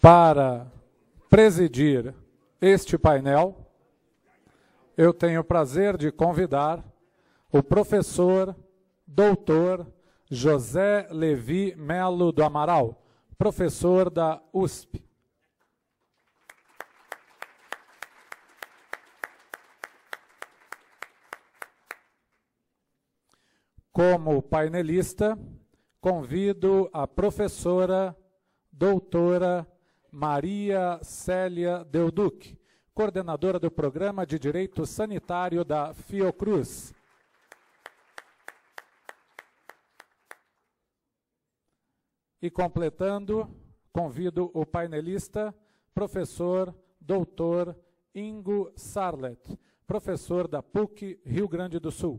para presidir este painel, eu tenho o prazer de convidar o professor doutor José Levi Melo do Amaral, professor da USP. Como painelista, convido a professora doutora Maria Célia Duque, coordenadora do Programa de Direito Sanitário da Fiocruz. E completando, convido o painelista, professor doutor Ingo Sarlet, professor da PUC Rio Grande do Sul.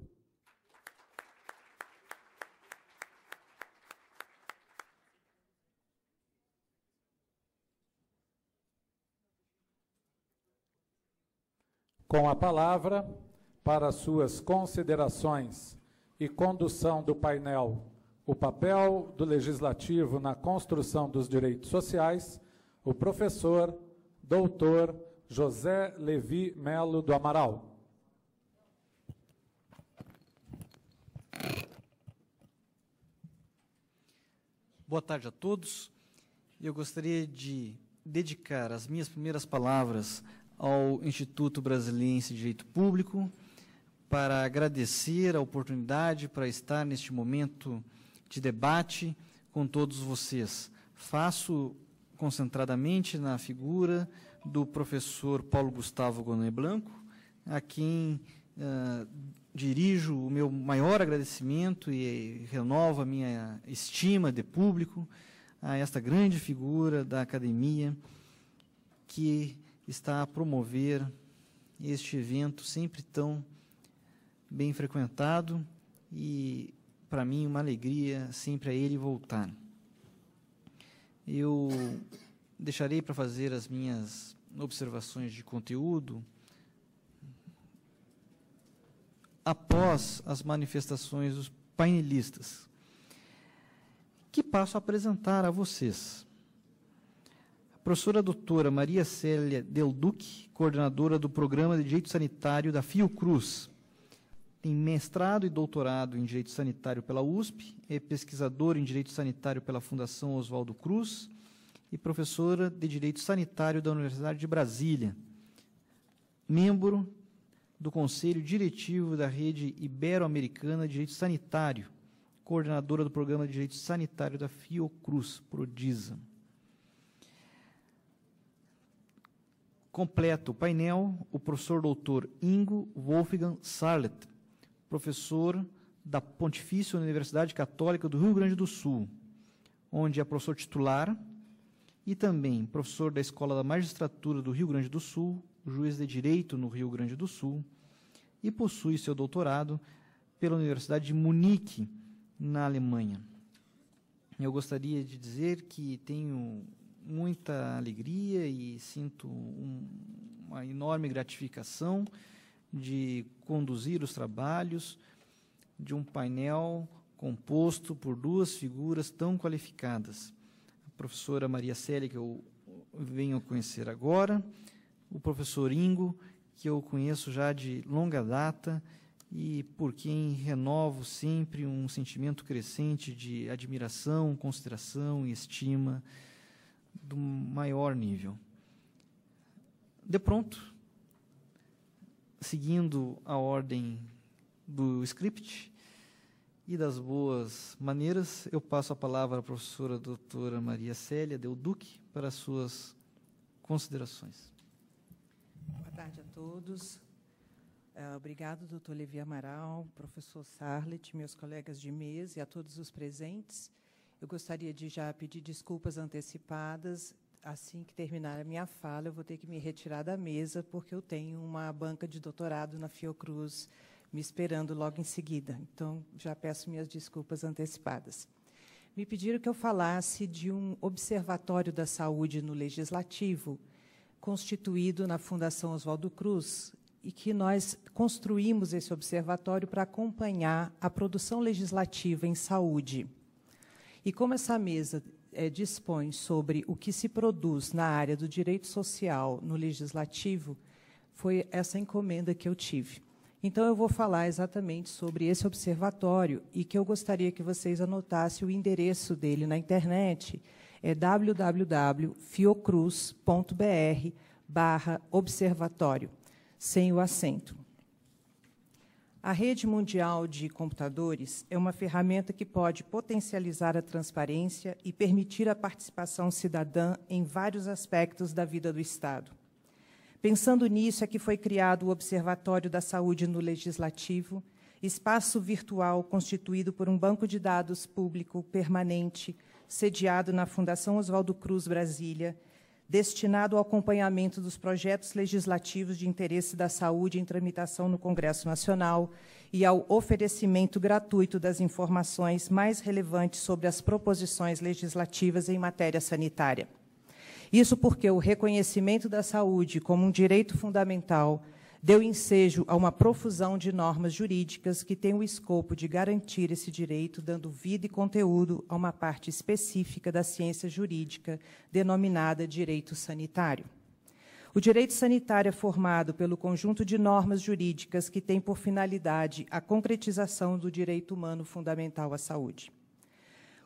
com a palavra para suas considerações e condução do painel O papel do legislativo na construção dos direitos sociais, o professor doutor José Levi Melo do Amaral. Boa tarde a todos. Eu gostaria de dedicar as minhas primeiras palavras ao Instituto Brasiliense de Direito Público para agradecer a oportunidade para estar neste momento de debate com todos vocês. Faço concentradamente na figura do professor Paulo Gustavo Gonet Blanco, a quem uh, dirijo o meu maior agradecimento e renovo a minha estima de público a esta grande figura da academia que está a promover este evento sempre tão bem frequentado e para mim uma alegria sempre a ele voltar. Eu deixarei para fazer as minhas observações de conteúdo após as manifestações dos painelistas, que passo a apresentar a vocês. Professora doutora Maria Célia Del Duque, coordenadora do Programa de Direito Sanitário da Fiocruz. Tem mestrado e doutorado em Direito Sanitário pela USP, é pesquisadora em Direito Sanitário pela Fundação Oswaldo Cruz e professora de Direito Sanitário da Universidade de Brasília. Membro do Conselho Diretivo da Rede Ibero-Americana de Direito Sanitário, coordenadora do Programa de Direito Sanitário da Fiocruz, Prodisa. Completo o painel o professor doutor Ingo Wolfgang Sarlet, professor da Pontifícia Universidade Católica do Rio Grande do Sul, onde é professor titular e também professor da Escola da Magistratura do Rio Grande do Sul, juiz de Direito no Rio Grande do Sul, e possui seu doutorado pela Universidade de Munique, na Alemanha. Eu gostaria de dizer que tenho muita alegria e sinto um, uma enorme gratificação de conduzir os trabalhos de um painel composto por duas figuras tão qualificadas. A professora Maria Célia, que eu venho a conhecer agora, o professor Ingo, que eu conheço já de longa data e por quem renovo sempre um sentimento crescente de admiração, consideração e estima do maior nível. De pronto, seguindo a ordem do script e das boas maneiras, eu passo a palavra à professora doutora Maria Célia Del Duque para suas considerações. Boa tarde a todos. É, obrigado, doutor Levi Amaral, professor Sarlet, meus colegas de mesa e a todos os presentes. Eu gostaria de já pedir desculpas antecipadas. Assim que terminar a minha fala, eu vou ter que me retirar da mesa, porque eu tenho uma banca de doutorado na Fiocruz me esperando logo em seguida. Então, já peço minhas desculpas antecipadas. Me pediram que eu falasse de um observatório da saúde no legislativo, constituído na Fundação Oswaldo Cruz, e que nós construímos esse observatório para acompanhar a produção legislativa em saúde. E como essa mesa é, dispõe sobre o que se produz na área do direito social no legislativo, foi essa encomenda que eu tive. Então, eu vou falar exatamente sobre esse observatório e que eu gostaria que vocês anotassem o endereço dele na internet, é www.fiocruz.br barra observatório, sem o acento. A rede mundial de computadores é uma ferramenta que pode potencializar a transparência e permitir a participação cidadã em vários aspectos da vida do Estado. Pensando nisso, é que foi criado o Observatório da Saúde no Legislativo, espaço virtual constituído por um banco de dados público permanente, sediado na Fundação Oswaldo Cruz Brasília, destinado ao acompanhamento dos projetos legislativos de interesse da saúde em tramitação no Congresso Nacional e ao oferecimento gratuito das informações mais relevantes sobre as proposições legislativas em matéria sanitária. Isso porque o reconhecimento da saúde como um direito fundamental deu ensejo a uma profusão de normas jurídicas que têm o escopo de garantir esse direito, dando vida e conteúdo a uma parte específica da ciência jurídica, denominada direito sanitário. O direito sanitário é formado pelo conjunto de normas jurídicas que tem por finalidade a concretização do direito humano fundamental à saúde.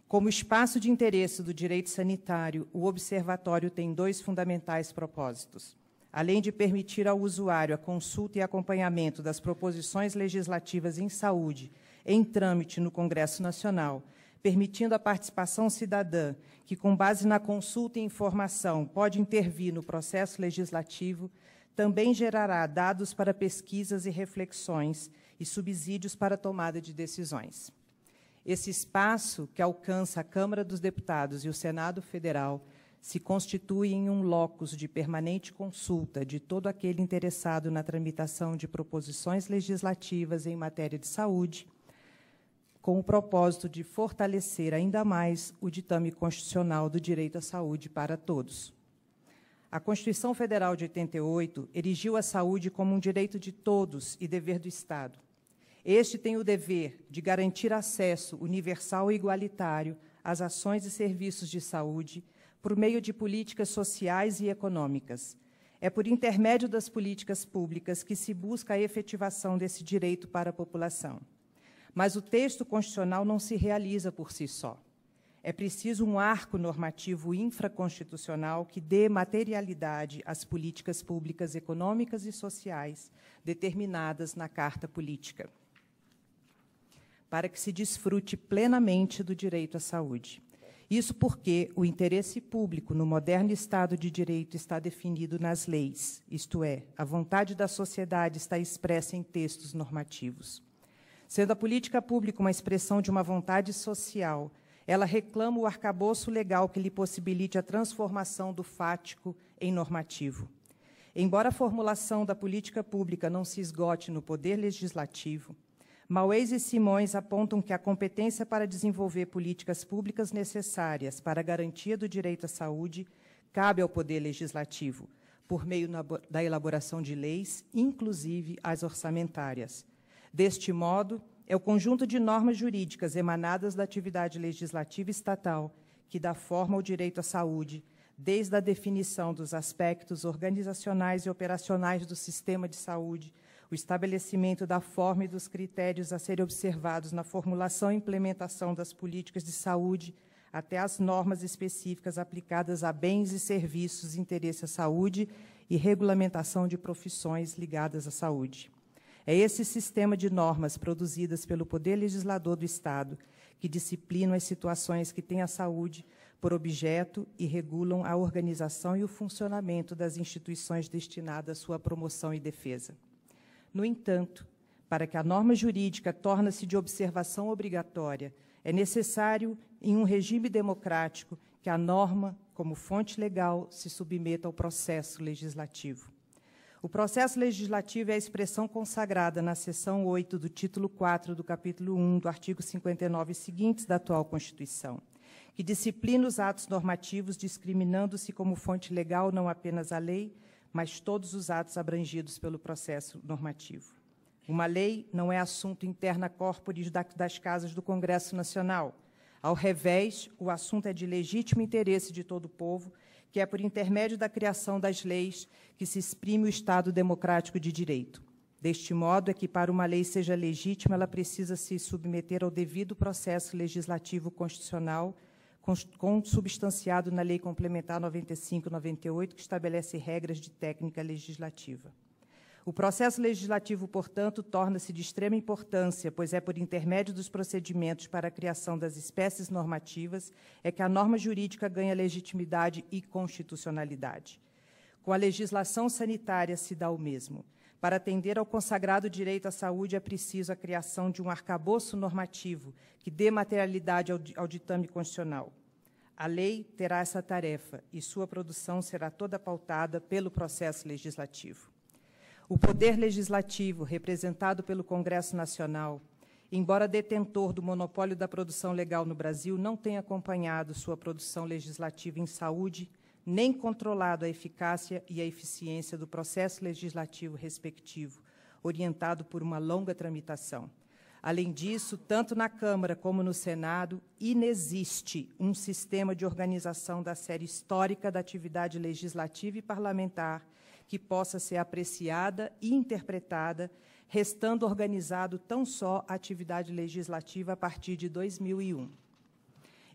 Como espaço de interesse do direito sanitário, o Observatório tem dois fundamentais propósitos além de permitir ao usuário a consulta e acompanhamento das proposições legislativas em saúde em trâmite no Congresso Nacional, permitindo a participação cidadã, que, com base na consulta e informação, pode intervir no processo legislativo, também gerará dados para pesquisas e reflexões e subsídios para tomada de decisões. Esse espaço, que alcança a Câmara dos Deputados e o Senado Federal, se constitui em um locus de permanente consulta de todo aquele interessado na tramitação de proposições legislativas em matéria de saúde, com o propósito de fortalecer ainda mais o ditame constitucional do direito à saúde para todos. A Constituição Federal de 88 erigiu a saúde como um direito de todos e dever do Estado. Este tem o dever de garantir acesso universal e igualitário às ações e serviços de saúde por meio de políticas sociais e econômicas. É por intermédio das políticas públicas que se busca a efetivação desse direito para a população. Mas o texto constitucional não se realiza por si só. É preciso um arco normativo infraconstitucional que dê materialidade às políticas públicas econômicas e sociais determinadas na Carta Política, para que se desfrute plenamente do direito à saúde. Isso porque o interesse público no moderno Estado de Direito está definido nas leis, isto é, a vontade da sociedade está expressa em textos normativos. Sendo a política pública uma expressão de uma vontade social, ela reclama o arcabouço legal que lhe possibilite a transformação do fático em normativo. Embora a formulação da política pública não se esgote no poder legislativo, Mauês e Simões apontam que a competência para desenvolver políticas públicas necessárias para a garantia do direito à saúde cabe ao Poder Legislativo, por meio da elaboração de leis, inclusive as orçamentárias. Deste modo, é o conjunto de normas jurídicas emanadas da atividade legislativa estatal que dá forma ao direito à saúde, desde a definição dos aspectos organizacionais e operacionais do sistema de saúde, o estabelecimento da forma e dos critérios a serem observados na formulação e implementação das políticas de saúde, até as normas específicas aplicadas a bens e serviços de interesse à saúde e regulamentação de profissões ligadas à saúde. É esse sistema de normas produzidas pelo Poder Legislador do Estado que disciplinam as situações que têm a saúde por objeto e regulam a organização e o funcionamento das instituições destinadas à sua promoção e defesa. No entanto, para que a norma jurídica torne-se de observação obrigatória, é necessário, em um regime democrático, que a norma, como fonte legal, se submeta ao processo legislativo. O processo legislativo é a expressão consagrada na seção 8 do título 4 do capítulo 1 do artigo 59 seguintes da atual Constituição, que disciplina os atos normativos discriminando-se como fonte legal não apenas a lei, mas todos os atos abrangidos pelo processo normativo. Uma lei não é assunto interna corporis das casas do Congresso Nacional. Ao revés, o assunto é de legítimo interesse de todo o povo, que é por intermédio da criação das leis que se exprime o Estado democrático de direito. Deste modo, é que para uma lei seja legítima, ela precisa se submeter ao devido processo legislativo constitucional consubstanciado na Lei Complementar 95/98, que estabelece regras de técnica legislativa. O processo legislativo, portanto, torna-se de extrema importância, pois é por intermédio dos procedimentos para a criação das espécies normativas é que a norma jurídica ganha legitimidade e constitucionalidade. Com a legislação sanitária se dá o mesmo. Para atender ao consagrado direito à saúde, é preciso a criação de um arcabouço normativo que dê materialidade ao, ao ditame constitucional. A lei terá essa tarefa e sua produção será toda pautada pelo processo legislativo. O poder legislativo, representado pelo Congresso Nacional, embora detentor do monopólio da produção legal no Brasil, não tem acompanhado sua produção legislativa em saúde, nem controlado a eficácia e a eficiência do processo legislativo respectivo, orientado por uma longa tramitação. Além disso, tanto na Câmara como no Senado, inexiste um sistema de organização da série histórica da atividade legislativa e parlamentar que possa ser apreciada e interpretada, restando organizado tão só a atividade legislativa a partir de 2001.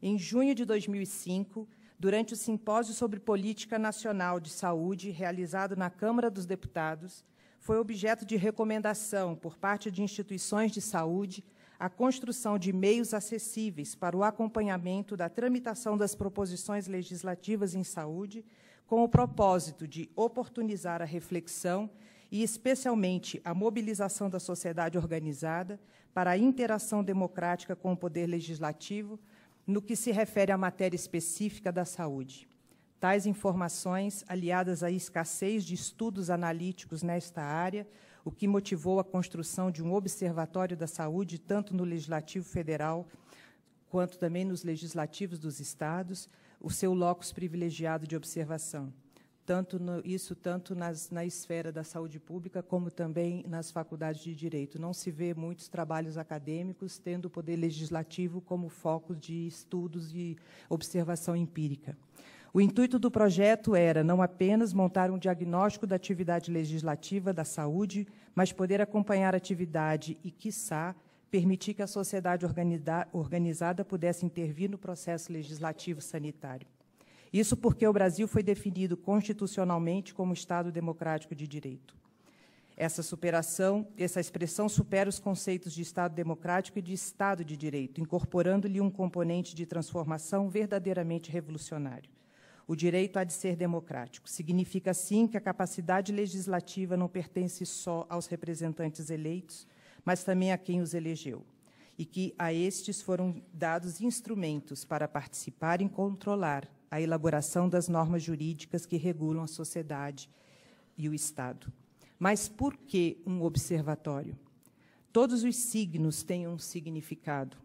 Em junho de 2005, durante o Simpósio sobre Política Nacional de Saúde, realizado na Câmara dos Deputados, foi objeto de recomendação por parte de instituições de saúde a construção de meios acessíveis para o acompanhamento da tramitação das proposições legislativas em saúde, com o propósito de oportunizar a reflexão e, especialmente, a mobilização da sociedade organizada para a interação democrática com o poder legislativo, no que se refere à matéria específica da saúde. Tais informações, aliadas à escassez de estudos analíticos nesta área, o que motivou a construção de um observatório da saúde, tanto no Legislativo Federal quanto também nos legislativos dos estados, o seu locus privilegiado de observação tanto no, isso tanto nas, na esfera da saúde pública como também nas faculdades de direito. Não se vê muitos trabalhos acadêmicos tendo o poder legislativo como foco de estudos e observação empírica. O intuito do projeto era não apenas montar um diagnóstico da atividade legislativa da saúde, mas poder acompanhar a atividade e, quiçá, permitir que a sociedade organizada pudesse intervir no processo legislativo sanitário. Isso porque o Brasil foi definido constitucionalmente como Estado democrático de direito. Essa superação, essa expressão supera os conceitos de Estado democrático e de Estado de direito, incorporando-lhe um componente de transformação verdadeiramente revolucionário. O direito há de ser democrático. Significa, sim, que a capacidade legislativa não pertence só aos representantes eleitos, mas também a quem os elegeu e que a estes foram dados instrumentos para participar e controlar a elaboração das normas jurídicas que regulam a sociedade e o Estado. Mas por que um observatório? Todos os signos têm um significado.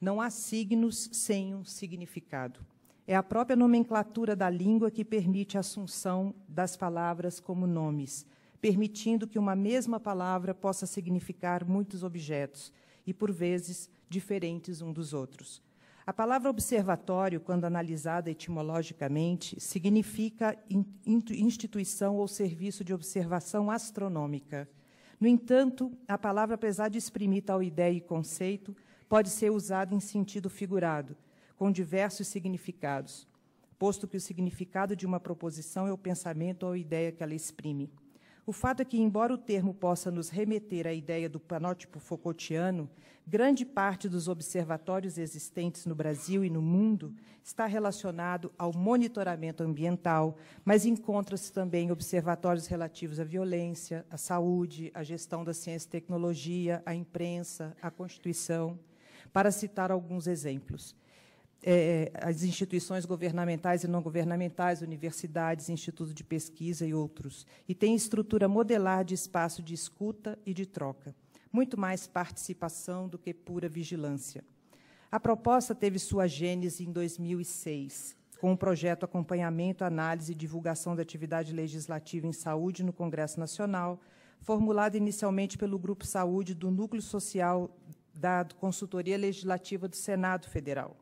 Não há signos sem um significado. É a própria nomenclatura da língua que permite a assunção das palavras como nomes, permitindo que uma mesma palavra possa significar muitos objetos e, por vezes, diferentes um dos outros. A palavra observatório, quando analisada etimologicamente, significa instituição ou serviço de observação astronômica. No entanto, a palavra, apesar de exprimir tal ideia e conceito, pode ser usada em sentido figurado, com diversos significados, posto que o significado de uma proposição é o pensamento ou ideia que ela exprime. O fato é que, embora o termo possa nos remeter à ideia do panótipo Foucaultiano, grande parte dos observatórios existentes no Brasil e no mundo está relacionado ao monitoramento ambiental, mas encontra-se também observatórios relativos à violência, à saúde, à gestão da ciência e tecnologia, à imprensa, à Constituição, para citar alguns exemplos. É, é, as instituições governamentais e não governamentais, universidades, institutos de pesquisa e outros, e tem estrutura modelar de espaço de escuta e de troca, muito mais participação do que pura vigilância. A proposta teve sua gênese em 2006, com o projeto Acompanhamento, Análise e Divulgação da Atividade Legislativa em Saúde no Congresso Nacional, formulado inicialmente pelo Grupo Saúde do Núcleo Social da Consultoria Legislativa do Senado Federal.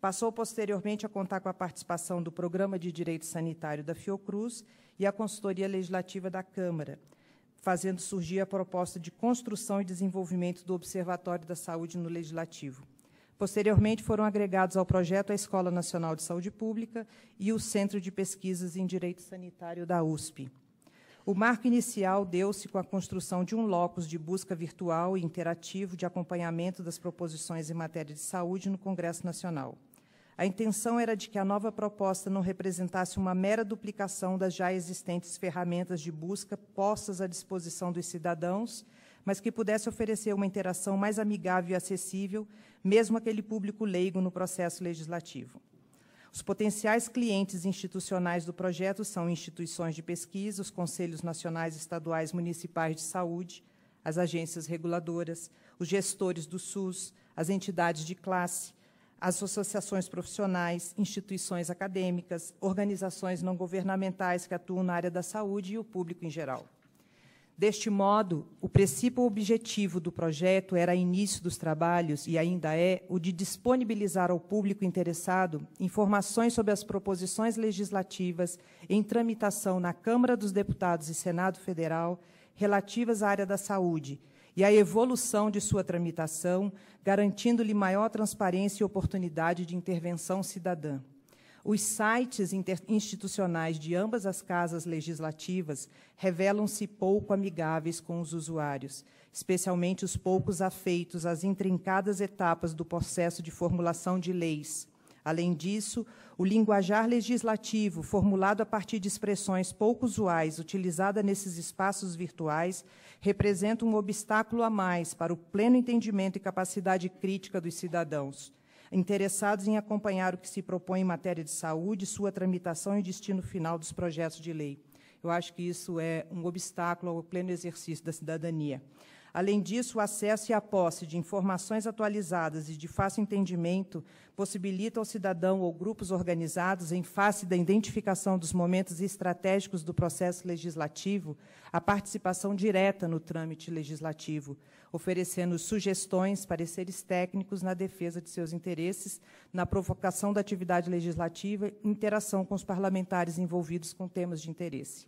Passou posteriormente a contar com a participação do Programa de Direito Sanitário da Fiocruz e a Consultoria Legislativa da Câmara, fazendo surgir a proposta de construção e desenvolvimento do Observatório da Saúde no Legislativo. Posteriormente, foram agregados ao projeto a Escola Nacional de Saúde Pública e o Centro de Pesquisas em Direito Sanitário da USP. O marco inicial deu-se com a construção de um locus de busca virtual e interativo de acompanhamento das proposições em matéria de saúde no Congresso Nacional. A intenção era de que a nova proposta não representasse uma mera duplicação das já existentes ferramentas de busca postas à disposição dos cidadãos, mas que pudesse oferecer uma interação mais amigável e acessível, mesmo aquele público leigo no processo legislativo. Os potenciais clientes institucionais do projeto são instituições de pesquisa, os conselhos nacionais, estaduais, municipais de saúde, as agências reguladoras, os gestores do SUS, as entidades de classe, as associações profissionais, instituições acadêmicas, organizações não governamentais que atuam na área da saúde e o público em geral. Deste modo, o princípio objetivo do projeto era início dos trabalhos e ainda é o de disponibilizar ao público interessado informações sobre as proposições legislativas em tramitação na Câmara dos Deputados e Senado Federal relativas à área da saúde e a evolução de sua tramitação, garantindo-lhe maior transparência e oportunidade de intervenção cidadã. Os sites institucionais de ambas as casas legislativas revelam-se pouco amigáveis com os usuários, especialmente os poucos afeitos às intrincadas etapas do processo de formulação de leis. Além disso, o linguajar legislativo, formulado a partir de expressões pouco usuais utilizada nesses espaços virtuais, representa um obstáculo a mais para o pleno entendimento e capacidade crítica dos cidadãos interessados em acompanhar o que se propõe em matéria de saúde, sua tramitação e destino final dos projetos de lei. Eu acho que isso é um obstáculo ao pleno exercício da cidadania. Além disso, o acesso e a posse de informações atualizadas e de fácil entendimento possibilita ao cidadão ou grupos organizados, em face da identificação dos momentos estratégicos do processo legislativo, a participação direta no trâmite legislativo, oferecendo sugestões, pareceres técnicos na defesa de seus interesses, na provocação da atividade legislativa e interação com os parlamentares envolvidos com temas de interesse.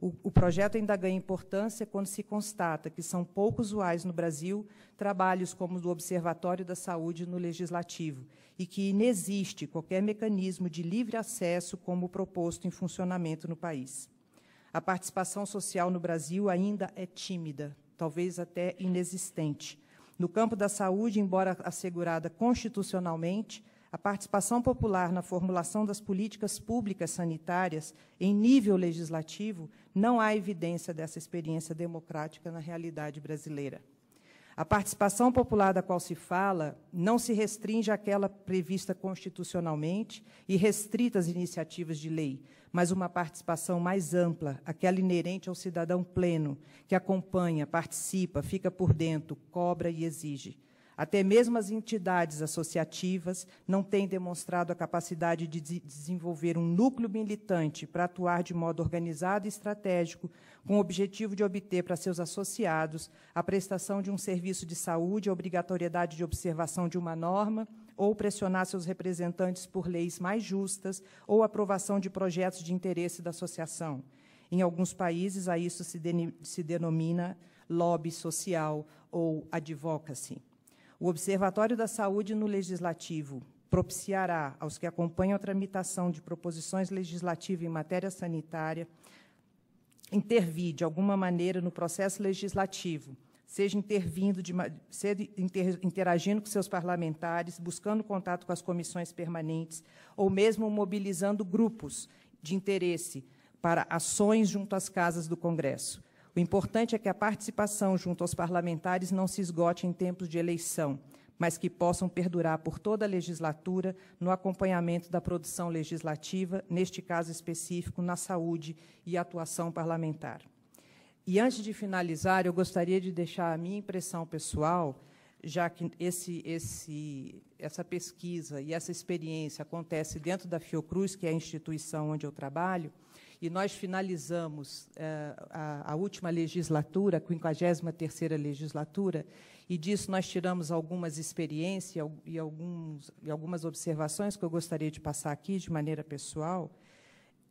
O, o, projeto ainda ganha importância quando se constata que são pouco usuais no Brasil trabalhos como o do Observatório da Saúde no Legislativo e que inexiste qualquer mecanismo de livre acesso como o proposto em funcionamento no país. A participação social no Brasil ainda é tímida, talvez até inexistente. No campo da saúde, embora assegurada constitucionalmente, a participação popular na formulação das políticas públicas sanitárias em nível legislativo não há evidência dessa experiência democrática na realidade brasileira. A participação popular da qual se fala não se restringe àquela prevista constitucionalmente e restrita às iniciativas de lei, mas uma participação mais ampla, aquela inerente ao cidadão pleno, que acompanha, participa, fica por dentro, cobra e exige. Até mesmo as entidades associativas não têm demonstrado a capacidade de desenvolver um núcleo militante para atuar de modo organizado e estratégico, com o objetivo de obter para seus associados a prestação de um serviço de saúde, a obrigatoriedade de observação de uma norma ou pressionar seus representantes por leis mais justas ou aprovação de projetos de interesse da associação. Em alguns países, a isso se, se denomina lobby social ou advocacy. O Observatório da Saúde no Legislativo propiciará aos que acompanham a tramitação de proposições legislativas em matéria sanitária intervir de alguma maneira no processo legislativo, seja intervindo, de, seja interagindo com seus parlamentares, buscando contato com as comissões permanentes, ou mesmo mobilizando grupos de interesse para ações junto às casas do Congresso. O importante é que a participação junto aos parlamentares não se esgote em tempos de eleição, mas que possam perdurar por toda a legislatura no acompanhamento da produção legislativa, neste caso específico, na saúde e atuação parlamentar. E antes de finalizar, eu gostaria de deixar a minha impressão pessoal, já que esse, esse, essa pesquisa e essa experiência acontece dentro da Fiocruz, que é a instituição onde eu trabalho, e nós finalizamos eh, a, a, última legislatura, a 53ª legislatura, e disso nós tiramos algumas experiências e, alguns, e algumas observações que eu gostaria de passar aqui de maneira pessoal,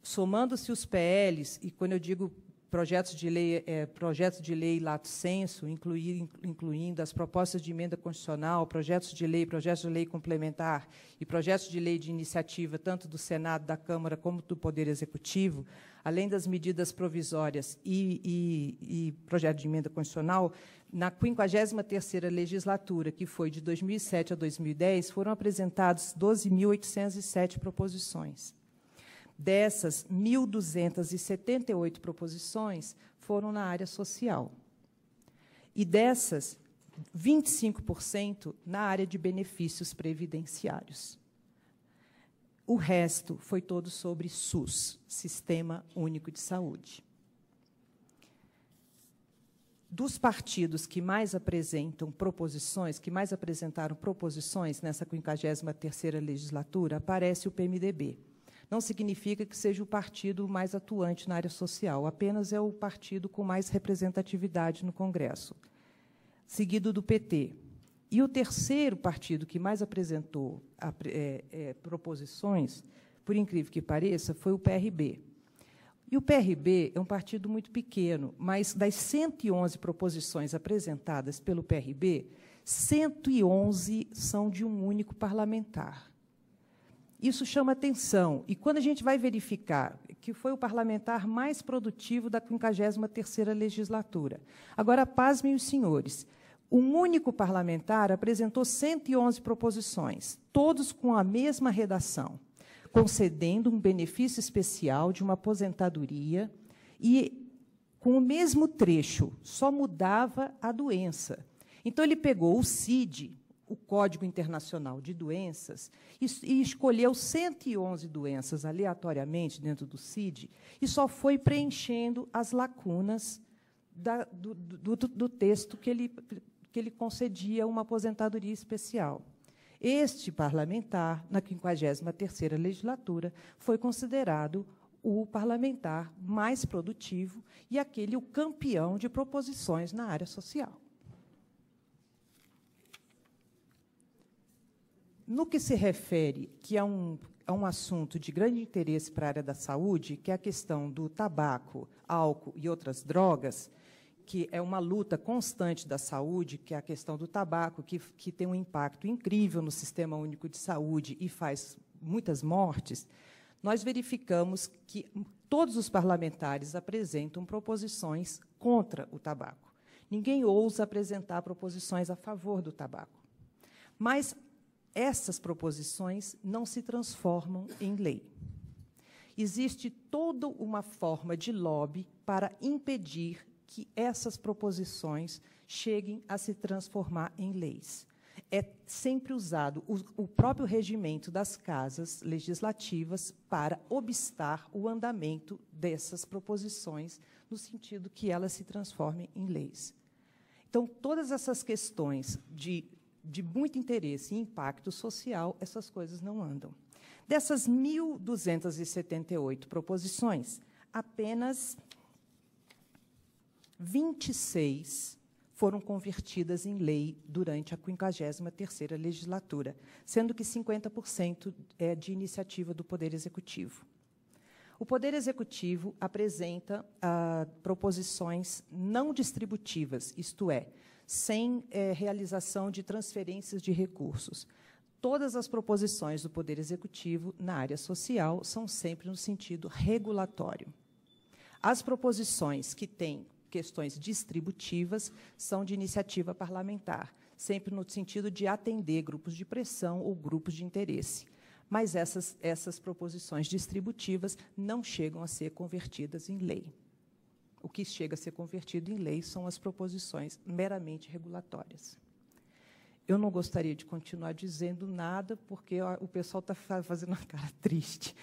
somando-se os PLs, e quando eu digo projetos de lei, é, projetos de lei lato senso, incluir, incluindo as propostas de emenda constitucional, projetos de lei, projetos de lei complementar e projetos de lei de iniciativa tanto do Senado, da Câmara como do Poder Executivo, além das medidas provisórias e, e, e projeto de emenda constitucional, na 53ª legislatura, que foi de 2007 a 2010, foram apresentados 12.807 proposições. Dessas 1.278 proposições foram na área social. E dessas, 25% na área de benefícios previdenciários. O resto foi todo sobre SUS, Sistema Único de Saúde. Dos partidos que mais apresentam proposições, que mais apresentaram proposições nessa 53ª legislatura, aparece o PMDB, não significa que seja o partido mais atuante na área social, apenas é o partido com mais representatividade no Congresso, seguido do PT. E o terceiro partido que mais apresentou é, é, proposições, por incrível que pareça, foi o PRB. E o PRB é um partido muito pequeno, mas das 111 proposições apresentadas pelo PRB, 111 são de um único parlamentar. Isso chama atenção. E quando a gente vai verificar que foi o parlamentar mais produtivo da 53ª legislatura. Agora, pasmem os senhores. Um único parlamentar apresentou 111 proposições, todos com a mesma redação, concedendo um benefício especial de uma aposentadoria e com o mesmo trecho, só mudava a doença. Então, ele pegou o CID, o Código Internacional de Doenças e, e escolheu 111 doenças aleatoriamente dentro do CID e só foi preenchendo as lacunas da, do, do, do texto que ele, que ele concedia uma aposentadoria especial. Este parlamentar, na 53ª legislatura, foi considerado o parlamentar mais produtivo e aquele o campeão de proposições na área social. No que se refere que a é um, é um assunto de grande interesse para a área da saúde, que é a questão do tabaco, álcool e outras drogas, que é uma luta constante da saúde, que é a questão do tabaco, que, que tem um impacto incrível no sistema único de saúde e faz muitas mortes, nós verificamos que todos os parlamentares apresentam proposições contra o tabaco. Ninguém ousa apresentar proposições a favor do tabaco. Mas essas proposições não se transformam em lei. Existe toda uma forma de lobby para impedir que essas proposições cheguem a se transformar em leis. É sempre usado o, o próprio regimento das casas legislativas para obstar o andamento dessas proposições, no sentido que elas se transformem em leis. Então, todas essas questões de de muito interesse e impacto social, essas coisas não andam. Dessas 1.278 proposições, apenas 26 foram convertidas em lei durante a 53ª legislatura, sendo que 50% é de iniciativa do Poder Executivo. O Poder Executivo apresenta ah, proposições não distributivas, isto é, sem é, realização de transferências de recursos. Todas as proposições do Poder Executivo na área social são sempre no sentido regulatório. As proposições que têm questões distributivas são de iniciativa parlamentar, sempre no sentido de atender grupos de pressão ou grupos de interesse. Mas essas, essas proposições distributivas não chegam a ser convertidas em lei. O que chega a ser convertido em lei são as proposições meramente regulatórias. Eu não gostaria de continuar dizendo nada, porque o pessoal está fazendo uma cara triste.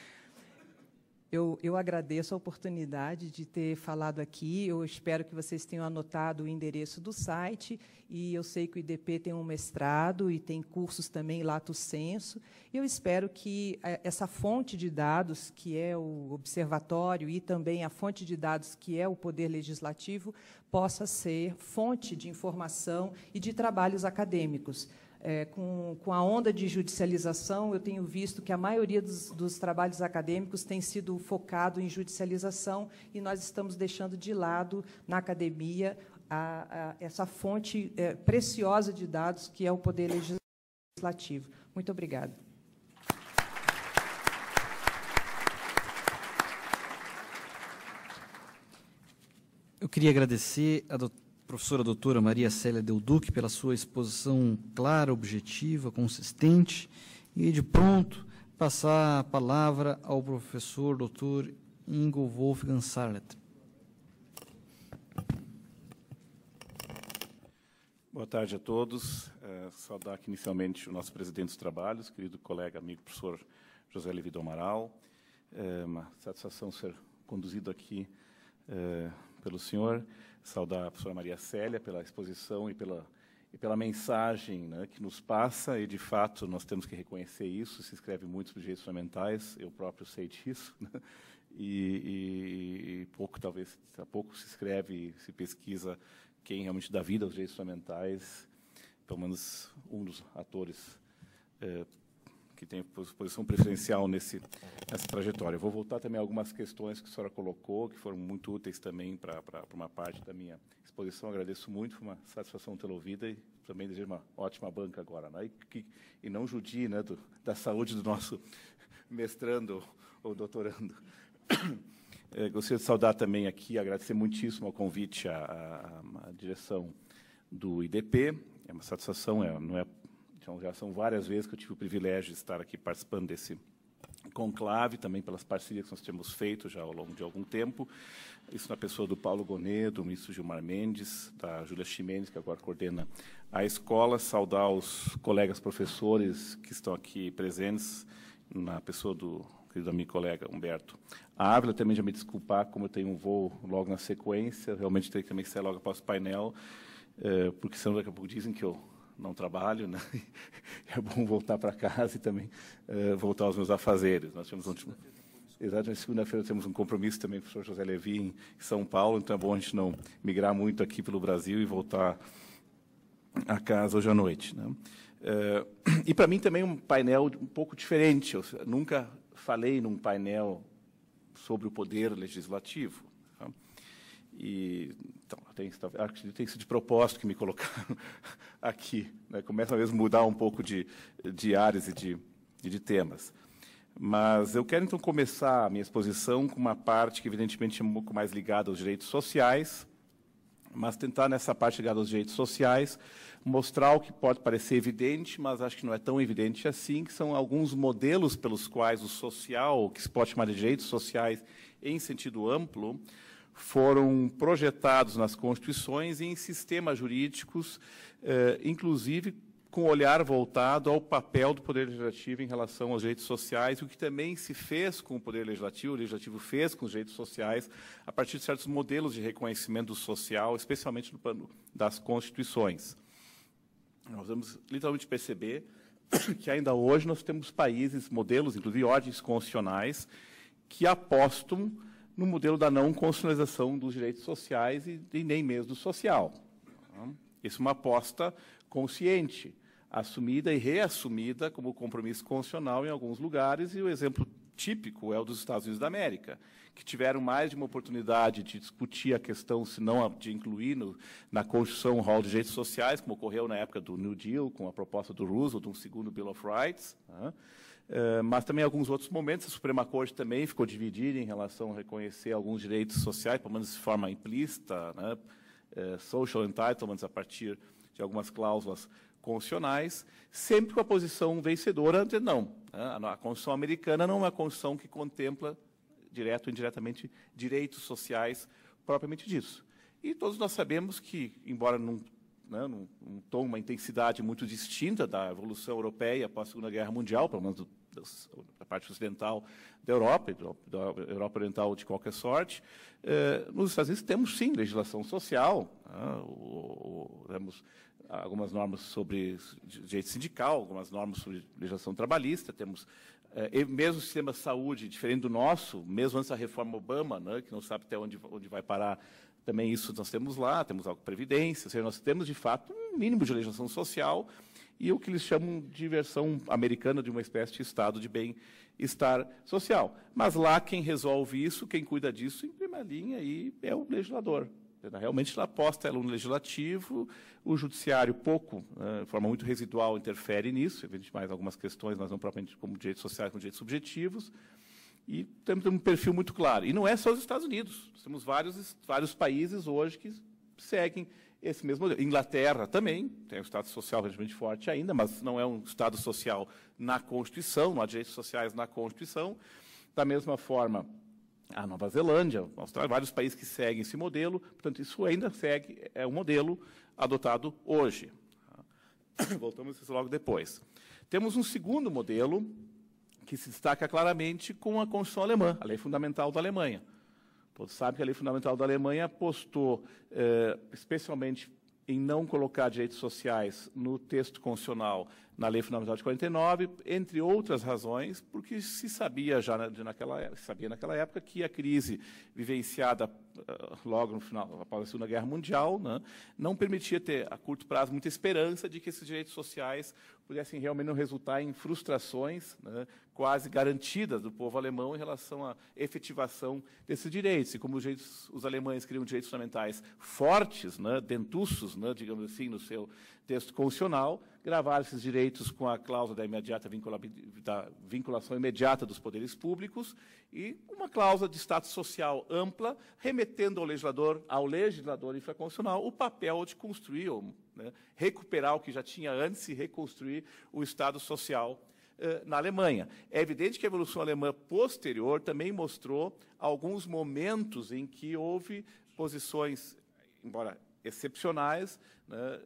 Eu, eu, agradeço a oportunidade de ter falado aqui. Eu espero que vocês tenham anotado o endereço do site. E eu sei que o IDP tem um mestrado e tem cursos também lato senso. E eu espero que é, essa fonte de dados, que é o observatório, e também a fonte de dados, que é o poder legislativo, possa ser fonte de informação e de trabalhos acadêmicos. É, com, com, a onda de judicialização, eu tenho visto que a maioria dos, dos, trabalhos acadêmicos tem sido focado em judicialização e nós estamos deixando de lado, na academia, a, a, essa fonte é, preciosa de dados que é o poder legislativo. Muito obrigada. Eu queria agradecer a doutora professora doutora Maria Célia Del Duque pela sua exposição clara, objetiva, consistente, e de pronto passar a palavra ao professor doutor Ingo Wolfgang Sarlet. Boa tarde a todos. Uh, saudar aqui inicialmente o nosso presidente dos trabalhos, querido colega, amigo, professor José Levido Amaral. É uma satisfação ser conduzido aqui é, pelo senhor, saudar a professora Maria Célia pela exposição e pela, e pela mensagem né, que nos passa, e de fato nós temos que reconhecer isso, se escreve muito sobre direitos fundamentais, eu próprio sei disso, né, e, e, e, pouco, talvez, pouco se escreve, se pesquisa quem realmente dá vida aos direitos fundamentais, pelo menos um dos atores eh, que tem posição preferencial nesse, nessa trajetória. vou voltar também a algumas questões que a senhora colocou, que foram muito úteis também para uma parte da minha exposição. Agradeço muito, foi uma satisfação tê-la ouvida e também desejo uma ótima banca agora. Né? E, que, e não judi né, do, da saúde do nosso mestrando ou doutorando. É, gostaria de saudar também aqui, agradecer muitíssimo o convite à, à, à direção do IDP. É uma satisfação, é, não é então, já são várias vezes que eu tive o privilégio de estar aqui participando desse conclave, também pelas parcerias que nós temos feito já ao longo de algum tempo. Isso na pessoa do Paulo Gonê, do ministro Gilmar Mendes, da Júlia Chimenez, que agora coordena a escola. Saudar os colegas professores que estão aqui presentes, na pessoa do querido amigo colega Humberto Ávila, também já me desculpar, como eu tenho um voo logo na sequência, realmente tenho que também sair logo após o painel, eh, porque senão daqui a pouco dizem que eu não trabalho, né? é bom voltar para casa e também uh, voltar aos meus afazeres. Nós tivemos um Exatamente, segunda-feira temos um compromisso também com o professor José Levi em São Paulo, então é bom a gente não migrar muito aqui pelo Brasil e voltar a casa hoje à noite. Né? Uh, e para mim também um painel um pouco diferente. Eu nunca falei num painel sobre o poder legislativo. Tá? E então, tem, acredito que tem sido de propósito que me colocaram aqui. Né? Começa, a mudar um pouco de, de áreas e de, de temas. Mas eu quero, então, começar a minha exposição com uma parte que, evidentemente, é um pouco mais ligada aos direitos sociais, mas tentar, nessa parte ligada aos direitos sociais, mostrar o que pode parecer evidente, mas acho que não é tão evidente assim, que são alguns modelos pelos quais o social, o que se pode chamar de direitos sociais em sentido amplo, foram projetados nas constituições e em sistemas jurídicos, eh, inclusive com olhar voltado ao papel do Poder Legislativo em relação aos direitos sociais, o que também se fez com o Poder Legislativo, o Legislativo fez com os direitos sociais, a partir de certos modelos de reconhecimento social, especialmente no plano das constituições. Nós vamos literalmente perceber que ainda hoje nós temos países, modelos, inclusive ordens constitucionais, que apostam no modelo da não constitucionalização dos direitos sociais e, e nem mesmo do social. Tá? Isso é uma aposta consciente, assumida e reassumida como compromisso constitucional em alguns lugares, e o exemplo típico é o dos Estados Unidos da América que tiveram mais de uma oportunidade de discutir a questão, se não de incluir no, na Constituição o rol de direitos sociais, como ocorreu na época do New Deal, com a proposta do Roosevelt, um segundo Bill of Rights. Né? Eh, mas também em alguns outros momentos, a Suprema Corte também ficou dividida em relação a reconhecer alguns direitos sociais, pelo menos de forma implícita, né? Eh, social entitlements a partir de algumas cláusulas constitucionais, sempre com a posição vencedora de não. Né? A Constituição americana não é uma Constituição que contempla direto ou indiretamente, direitos sociais propriamente disso. E todos nós sabemos que, embora num, né, num, num tom, uma intensidade muito distinta da evolução europeia após a Segunda Guerra Mundial, pelo menos do, da parte ocidental da Europa, da Europa Oriental de qualquer sorte, eh, nos Estados Unidos temos sim legislação social, né, temos algumas normas sobre direito sindical, algumas normas sobre legislação trabalhista, temos é, mesmo o sistema de saúde, diferente do nosso, mesmo antes da reforma Obama, né, que não sabe até onde, onde vai parar também isso nós temos lá, temos a Previdência, ou seja, nós temos, de fato, um mínimo de legislação social e o que eles chamam de versão americana de uma espécie de estado de bem-estar social. Mas lá quem resolve isso, quem cuida disso, em primeira linha, aí é o legislador, né? Realmente ela aposta ela no é legislativo, o judiciário pouco, né, de forma muito residual, interfere nisso, evidente mais algumas questões, mas não propriamente como direitos sociais, como direitos subjetivos, e temos um perfil muito claro. E não é só os Estados Unidos, temos vários, vários países hoje que seguem esse mesmo modelo. Inglaterra também tem um Estado social relativamente forte ainda, mas não é um Estado social na Constituição, não há direitos sociais na Constituição. Da mesma forma, a Nova Zelândia, Austrália, vários países que seguem esse modelo. Portanto, isso ainda segue, é o um modelo adotado hoje. Voltamos a isso logo depois. Temos um segundo modelo que se destaca claramente com a Constituição Alemã, a Lei Fundamental da Alemanha. Todos sabem que a Lei Fundamental da Alemanha apostou eh, especialmente em não colocar direitos sociais no texto constitucional na Lei Fundamental de 49, entre outras razões, porque se sabia já naquela, sabia naquela época que a crise vivenciada eh, logo no final, após a Segunda Guerra Mundial, né, não permitia ter, a curto prazo, muita esperança de que esses direitos sociais pudessem realmente não resultar em frustrações né, quase garantidas do povo alemão em relação à efetivação desses direitos. E como os, direitos, os alemães queriam direitos fundamentais fortes, né, dentuços, né, digamos assim, no seu texto constitucional, gravaram esses direitos com a cláusula da, imediata vincula, da vinculação imediata dos poderes públicos e uma cláusula de status social ampla, remetendo remetendo ao legislador, ao legislador infraconstitucional, o papel de construir, ou, né, recuperar o que já tinha antes e reconstruir o Estado social eh, na Alemanha. É evidente que a evolução Alemã posterior também mostrou alguns momentos em que houve posições, embora excepcionais, né,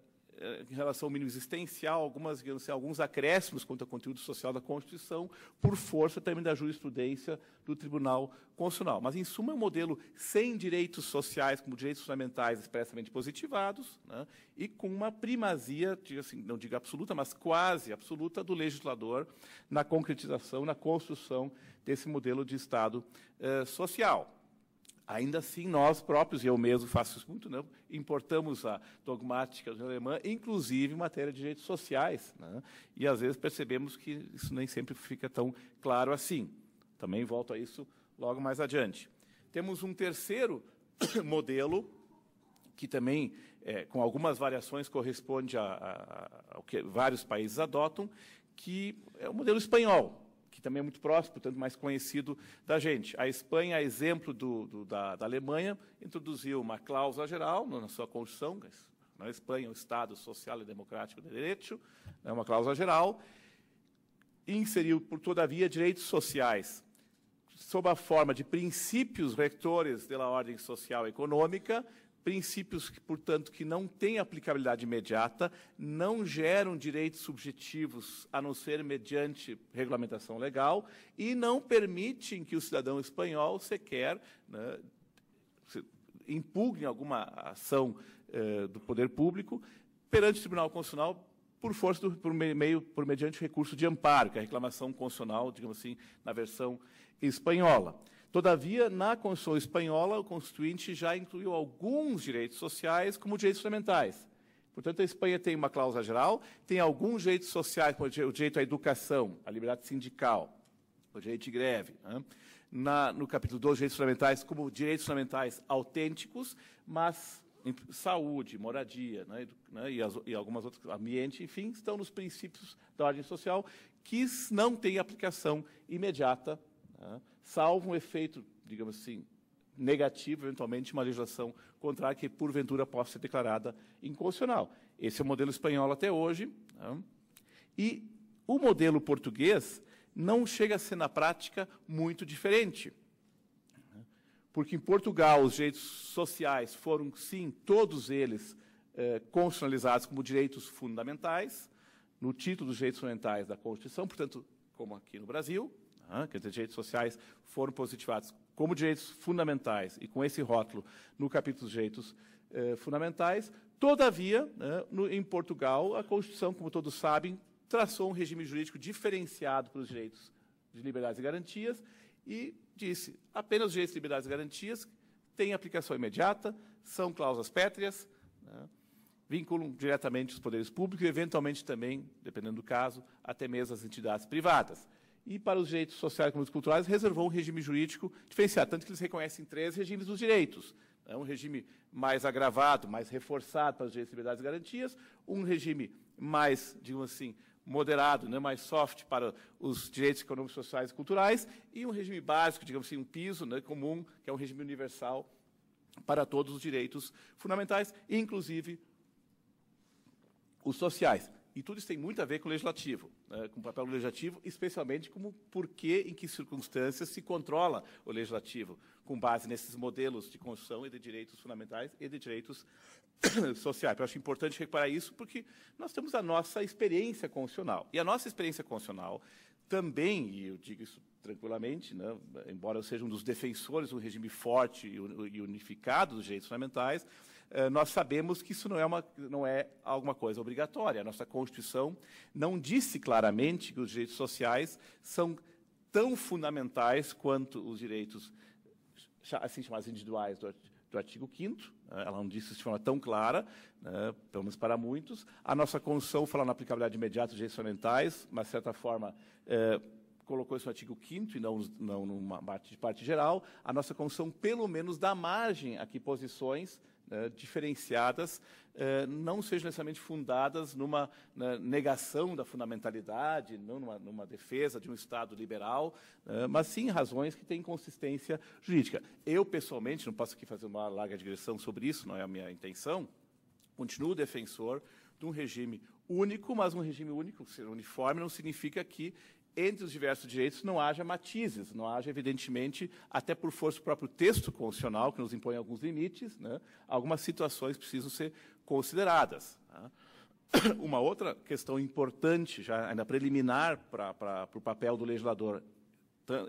em relação ao mínimo existencial, algumas, assim, alguns acréscimos quanto ao conteúdo social da Constituição, por força também da jurisprudência do Tribunal Constitucional. Mas, em suma, é um modelo sem direitos sociais como direitos fundamentais expressamente positivados né, e com uma primazia, assim, não digo absoluta, mas quase absoluta, do legislador na concretização, na construção desse modelo de Estado eh, social. Ainda assim, nós próprios, eu mesmo faço isso muito, né? importamos a dogmática alemã, inclusive em matéria de direitos sociais. Né? E, às vezes, percebemos que isso nem sempre fica tão claro assim. Também volto a isso logo mais adiante. Temos um terceiro modelo, que também, é, com algumas variações, corresponde a, a, a, ao que vários países adotam, que é o modelo espanhol que também é muito próximo, portanto, mais conhecido da gente. A Espanha, a é exemplo do, do, da, da, Alemanha, introduziu uma cláusula geral na sua Constituição, é na Espanha, o Estado Social e Democrático de Direito, é uma cláusula geral, e inseriu, por todavia, direitos sociais sob a forma de princípios rectores da ordem social e econômica, princípios, que, portanto, que não têm aplicabilidade imediata, não geram direitos subjetivos, a não ser mediante regulamentação legal, e não permitem que o cidadão espanhol sequer né, se impugne alguma ação eh, do poder público perante o Tribunal Constitucional por força do, por meio por mediante recurso de amparo, que é a reclamação constitucional, digamos assim, na versão espanhola. Todavia, na Constituição Espanhola, o Constituinte já incluiu alguns direitos sociais como direitos fundamentais. Portanto, a Espanha tem uma cláusula geral, tem alguns direitos sociais, como o direito à educação, à liberdade sindical, o direito de greve. Né? Na, no capítulo 2, direitos fundamentais como direitos fundamentais autênticos, mas saúde, moradia né, né, e, as, e, algumas outras, ambiente, enfim, estão nos princípios da ordem social que não têm aplicação imediata né, salvo um efeito, digamos assim, negativo, eventualmente, uma legislação contrária que, porventura, possa ser declarada inconstitucional. Esse é o modelo espanhol até hoje. Né? E o modelo português não chega a ser, na prática, muito diferente. Né? Porque em Portugal os direitos sociais foram, sim, todos eles eh, constitucionalizados como direitos fundamentais, no título dos direitos fundamentais da Constituição, portanto, como aqui no Brasil, que os direitos sociais foram positivados como direitos fundamentais e com esse rótulo no capítulo dos direitos eh, fundamentais. Todavia, né, no, em Portugal, a Constituição, como todos sabem, traçou um regime jurídico diferenciado para os direitos de liberdades e garantias e disse apenas os direitos de liberdades e garantias têm aplicação imediata, são cláusulas pétreas, né, vinculam diretamente os poderes públicos e, eventualmente, também, dependendo do caso, até mesmo as entidades privadas e para os direitos sociais, econômicos e culturais, reservou um regime jurídico diferenciado, tanto que eles reconhecem três regimes dos direitos. É um regime mais agravado, mais reforçado para os direitos, liberdades e garantias, um regime mais, digamos assim, moderado, né, mais soft para os direitos econômicos, sociais e culturais, e um regime básico, digamos assim, um piso né, comum, que é um regime universal para todos os direitos fundamentais, inclusive os sociais. E tudo isso tem muito a ver com o legislativo, né, com o papel do legislativo, especialmente como por que, em que circunstâncias se controla o legislativo, com base nesses modelos de construção e de direitos fundamentais e de direitos sociais. Eu acho importante reparar isso, porque nós temos a nossa experiência constitucional. E a nossa experiência constitucional também, e eu digo isso tranquilamente, né, embora eu seja um dos defensores de um regime forte e unificado dos direitos fundamentais, eh, nós sabemos que isso não é, uma, não é alguma coisa obrigatória. A nossa Constituição não disse claramente que os direitos sociais são tão fundamentais quanto os direitos, assim chamados individuais, do, artigo 5 eh, ela não disse isso de forma tão clara, né, pelo menos para muitos. A nossa Constituição fala na aplicabilidade imediata dos direitos fundamentais mas, de certa forma, eh, colocou isso no artigo 5 e não, não numa parte, parte geral. A nossa Constituição, pelo menos, dá margem a que posições eh, diferenciadas eh, não sejam necessariamente fundadas numa né, negação da fundamentalidade, não numa, numa, defesa de um Estado liberal, eh, mas sim razões que têm consistência jurídica. Eu, pessoalmente, não posso aqui fazer uma larga digressão sobre isso, não é a minha intenção, continuo defensor de um regime único, mas um regime único, ser uniforme, não significa que entre os diversos direitos não haja matizes, não haja, evidentemente, até por força do próprio texto constitucional, que nos impõe alguns limites, né, algumas situações precisam ser consideradas. Né. Uma outra questão importante, já ainda preliminar para o papel do legislador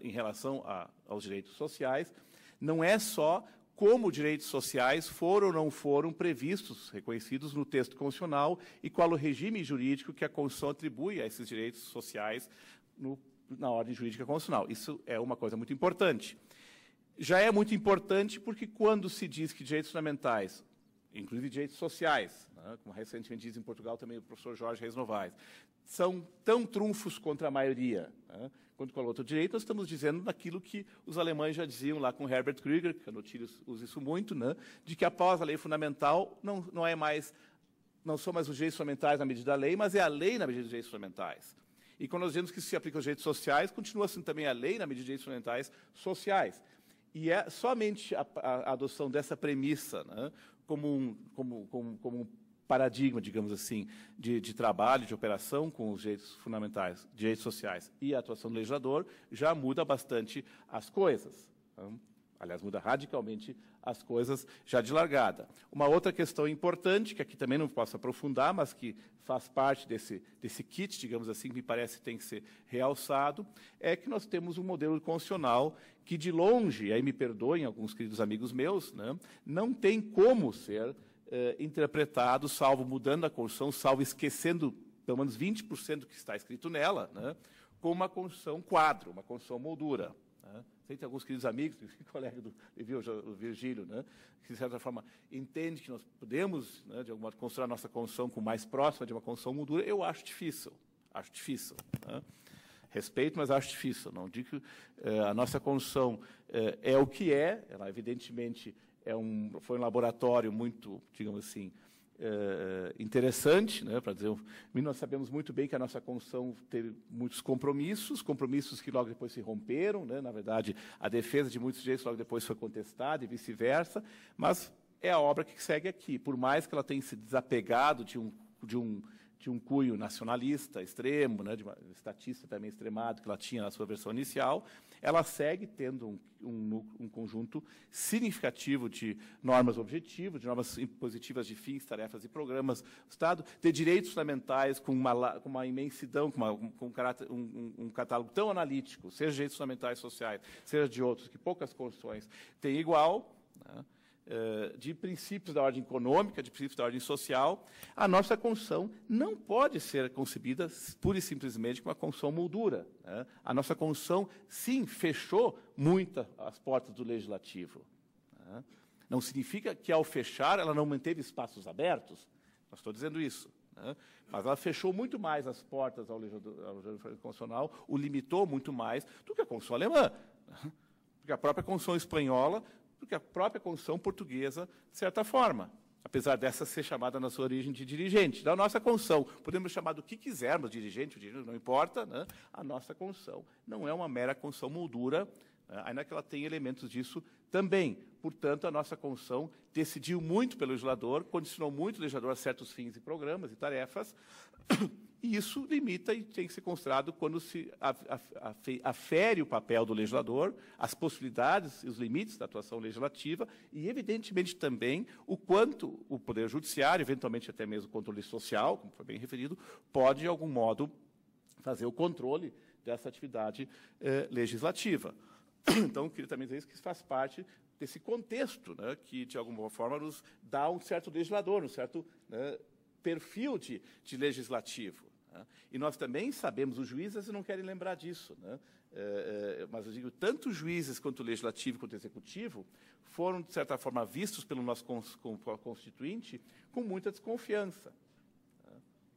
em relação a, aos direitos sociais, não é só como direitos sociais foram ou não foram previstos, reconhecidos no texto constitucional e qual o regime jurídico que a Constituição atribui a esses direitos sociais no, na ordem jurídica constitucional. Isso é uma coisa muito importante. Já é muito importante porque quando se diz que direitos fundamentais, inclusive direitos sociais, né, como recentemente diz em Portugal também o professor Jorge Reis Novaes, são tão trunfos contra a maioria né, quanto com o outro direito, nós estamos dizendo daquilo que os alemães já diziam lá com Herbert Krieger, que a notícia usa isso muito, né, de que após a lei fundamental não, não é mais não são mais os direitos fundamentais na medida da lei, mas é a lei na medida dos direitos fundamentais. E quando nós dizemos que se aplica aos direitos sociais, continua sendo também a lei na medida de direitos fundamentais sociais. E é somente a, a, a adoção dessa premissa né, como, um, como, como, como um paradigma, digamos assim, de, de, trabalho, de operação com os direitos fundamentais, direitos sociais e a atuação do legislador, já muda bastante as coisas. Né. Aliás, muda radicalmente as coisas já de largada. Uma outra questão importante, que aqui também não posso aprofundar, mas que faz parte desse, desse kit, digamos assim, que me parece que tem que ser realçado, é que nós temos um modelo constitucional que, de longe, aí me perdoem alguns queridos amigos meus, né, não tem como ser eh, interpretado, salvo mudando a Constituição, salvo esquecendo pelo menos 20% do que está escrito nela, né, como uma Constituição quadro, uma Constituição moldura. Né? tem alguns queridos amigos, colega do o Virgílio, né? que, de certa forma, entende que nós podemos, né, de alguma forma, construir a nossa construção com mais próxima de uma construção moldura. Eu acho difícil. Acho difícil. Né? Respeito, mas acho difícil. Não digo que eh, a nossa construção eh, é o que é. Ela, evidentemente, é um, foi um laboratório muito, digamos assim, é, interessante, né, para dizer, nós sabemos muito bem que a nossa Constituição teve muitos compromissos, compromissos que logo depois se romperam, né, na verdade, a defesa de muitos direitos logo depois foi contestada e vice-versa, mas é a obra que segue aqui. Por mais que ela tenha se desapegado de um, de um tinha um cunho nacionalista extremo, né, de uma, estatista também extremado, que ela tinha na sua versão inicial, ela segue tendo um, um, um conjunto significativo de normas objetivas, de normas positivas de fins, tarefas e programas do Estado, de direitos fundamentais com uma, com uma imensidão, com, uma, com um, caráter, um, catálogo tão analítico, seja direitos fundamentais sociais, seja de outros, que poucas condições têm igual, né, eh, de princípios da ordem econômica, de princípios da ordem social, a nossa Constituição não pode ser concebida pura e simplesmente como uma Constituição moldura. Né? A nossa Constituição, sim, fechou muitas as portas do Legislativo. Né? Não significa que, ao fechar, ela não manteve espaços abertos. Não estou dizendo isso. Né? Mas ela fechou muito mais as portas ao legislativo constitucional, o limitou muito mais do que a Constituição alemã. Né? Porque a própria Constituição espanhola do que a própria Constituição portuguesa, de certa forma, apesar dessa ser chamada na sua origem de dirigente. Da nossa Constituição, podemos chamar do que quisermos, dirigente, o dirigente não importa, né? a nossa Constituição não é uma mera Constituição moldura, eh, ainda que ela tenha elementos disso também. Portanto, a nossa Constituição decidiu muito pelo legislador, condicionou muito o legislador a certos fins e programas e tarefas, e isso limita e tem que ser considerado quando se afere o papel do legislador, as possibilidades e os limites da atuação legislativa e, evidentemente, também o quanto o Poder Judiciário, eventualmente até mesmo o controle social, como foi bem referido, pode, de algum modo, fazer o controle dessa atividade eh, legislativa. Então, eu queria também dizer isso que faz parte desse contexto né, que, de alguma forma, nos dá um certo legislador, um certo né, perfil de, de legislativo. Né? E nós também sabemos, os juízes não querem lembrar disso, né? É, é, mas eu digo, tanto os juízes quanto o legislativo quanto o executivo foram, de certa forma, vistos pelo nosso constituinte com muita desconfiança. Né?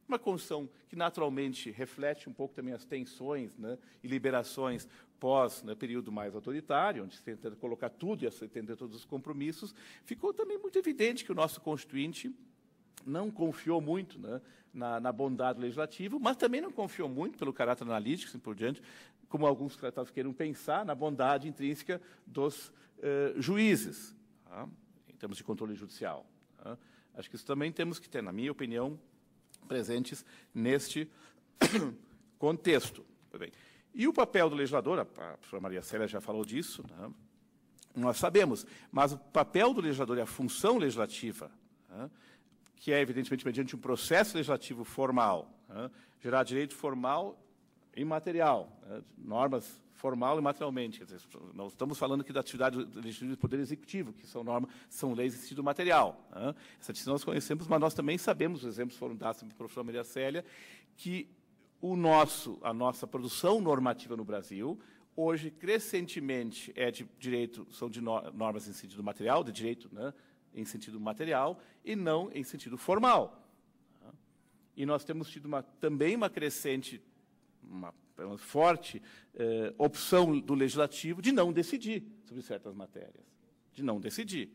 Uma Constituição que naturalmente reflete um pouco também as tensões né, e liberações pós né, período mais autoritário, onde se tenta colocar tudo e se tenta todos os compromissos, ficou também muito evidente que o nosso Constituinte não confiou muito né, na, na, bondade legislativa, mas também não confiou muito, pelo caráter analítico, assim por diante, como alguns tratados queiram pensar, na bondade intrínseca dos eh, juízes, tá? em termos de controle judicial. Tá? Acho que isso também temos que ter, na minha opinião, presentes neste contexto. Bem, e o papel do legislador, a professora Maria Célia já falou disso, né? nós sabemos, mas o papel do legislador e a função legislativa né? que é, evidentemente, mediante um processo legislativo formal, né, gerar direito formal e material, né, normas formal e materialmente. Quer dizer, nós estamos falando aqui da atividade legislativa do Poder Executivo, que são normas, são leis em sentido material. Né. Essa distinção nós conhecemos, mas nós também sabemos, os exemplos foram dados pelo professor Maria Célia, que o nosso, a nossa produção normativa no Brasil, hoje crescentemente é de direito, são de normas em sentido material, de direito, né, em sentido material e não em sentido formal. E nós temos tido uma, também uma crescente, uma, uma forte eh, opção do legislativo de não decidir sobre certas matérias, de não decidir.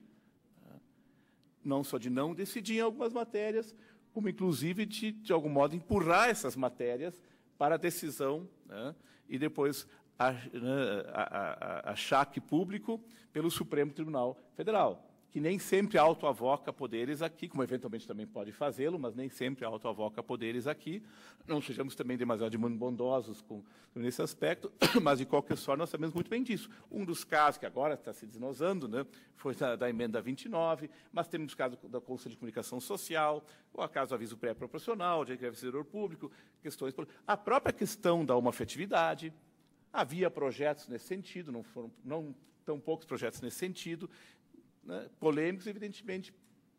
Não só de não decidir em algumas matérias, como inclusive de, de algum modo, empurrar essas matérias para a decisão né, e depois achaque né, a, a, a, a público pelo Supremo Tribunal Federal que nem sempre autoavoca poderes aqui, como eventualmente também pode fazê-lo, mas nem sempre autoavoca poderes aqui. Não sejamos também demasiado bondosos com, nesse aspecto, mas de qualquer forma nós sabemos muito bem disso. Um dos casos que agora está se desnosando né, foi da, da emenda 29, mas temos o caso da Conselho de Comunicação Social, o acaso do aviso pré-proporcional, de greve servidor público, questões... A própria questão da homoafetividade, havia projetos nesse sentido, não foram... Não, tão poucos projetos nesse sentido, né, polêmicos, evidentemente,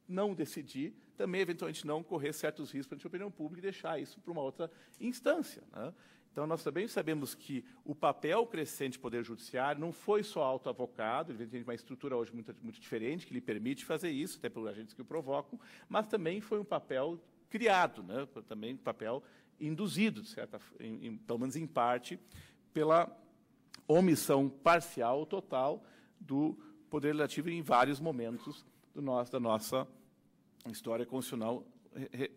não decidir, também, eventualmente, não correr certos riscos para a opinião pública e deixar isso para uma outra instância. Né? Então, nós também sabemos que o papel crescente do Poder Judiciário não foi só autoavocado, ele tem uma estrutura hoje muito, muito diferente, que lhe permite fazer isso, até pelos agentes que o provocam, mas também foi um papel criado, né? também um papel induzido, de certa, em, em, pelo menos em parte, pela omissão parcial ou total do poder legislativo em vários momentos do nosso, da nossa história constitucional,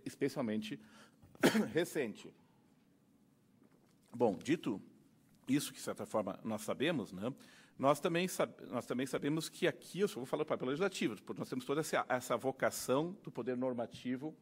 especialmente recente. Bom, dito isso que, de certa forma, nós sabemos, né? nós, também nós também sabemos que aqui, eu só vou falar do papel legislativo, porque nós temos toda essa, essa vocação do poder normativo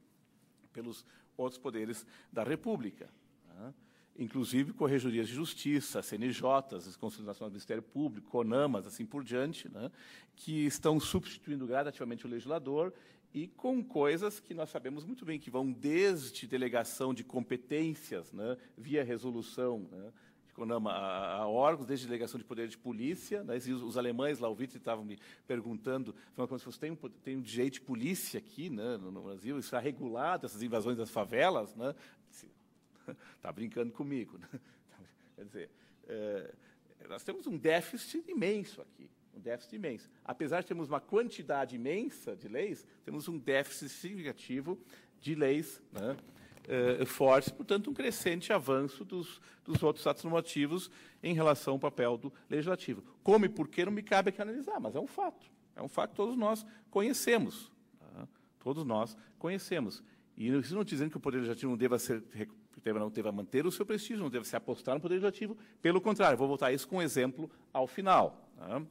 pelos outros poderes da República. Né? inclusive corregedorias de justiça, CNJs, Conselho Nacionais do Ministério Público, CONAMAS, assim por diante, né, que estão substituindo gradativamente o legislador e com coisas que nós sabemos muito bem que vão desde delegação de competências, né, via resolução, né, Conama a, órgãos, desde delegação de poder de polícia. Né, e os, os, alemães lá, o Vitor estavam me perguntando, como se fosse, tem um, tem um direito de polícia aqui né, no, no, Brasil, isso está regulado, essas invasões das favelas, né, Está brincando comigo. Né? Quer dizer, é, nós temos um déficit imenso aqui, um déficit imenso. Apesar de termos uma quantidade imensa de leis, temos um déficit significativo de leis né, é, fortes, portanto, um crescente avanço dos, dos outros atos normativos em relação ao papel do legislativo. Como e por que não me cabe aqui analisar, mas é um fato. É um fato que todos nós conhecemos. Tá? Todos nós conhecemos. E isso não dizendo que o Poder Legislativo não deva ser tema não teve a manter o seu prestígio, não deve se apostar no Poder Legislativo. Pelo contrário, vou voltar a isso com um exemplo ao final. Tá?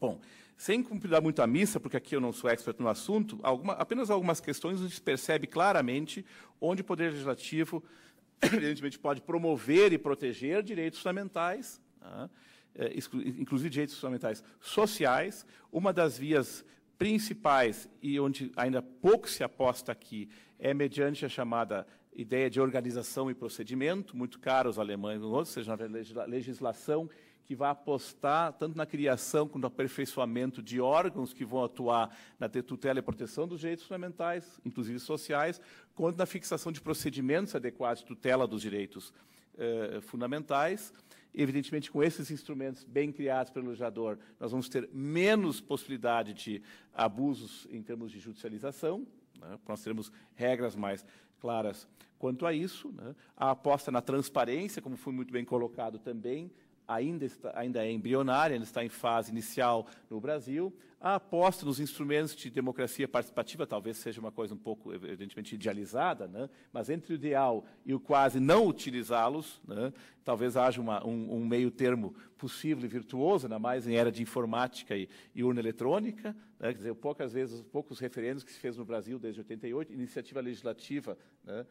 Bom, sem cumprir muito a missa, porque aqui eu não sou expert no assunto, alguma, apenas algumas questões onde se percebe claramente onde o Poder Legislativo, evidentemente, pode promover e proteger direitos fundamentais, tá? é, inclusive direitos fundamentais sociais. Uma das vias principais e onde ainda pouco se aposta aqui é mediante a chamada ideia de organização e procedimento, muito caro aos alemães, ou seja, na legislação que vai apostar tanto na criação quanto no aperfeiçoamento de órgãos que vão atuar na tutela e proteção dos direitos fundamentais, inclusive sociais, quanto na fixação de procedimentos adequados de tutela dos direitos eh, fundamentais. Evidentemente, com esses instrumentos bem criados pelo legislador, nós vamos ter menos possibilidade de abusos em termos de judicialização, né? nós teremos regras mais claras quanto a isso. Né? A aposta na transparência, como foi muito bem colocado também, ainda, está, ainda é embrionária, ainda está em fase inicial no Brasil. A aposta nos instrumentos de democracia participativa talvez seja uma coisa um pouco, evidentemente, idealizada, né? mas entre o ideal e o quase não utilizá-los, né? talvez haja uma, um, um, meio termo possível e virtuoso, ainda mais em era de informática e, e urna eletrônica. Né? Quer dizer, poucas vezes, poucos referendos que se fez no Brasil desde 88, iniciativa legislativa né?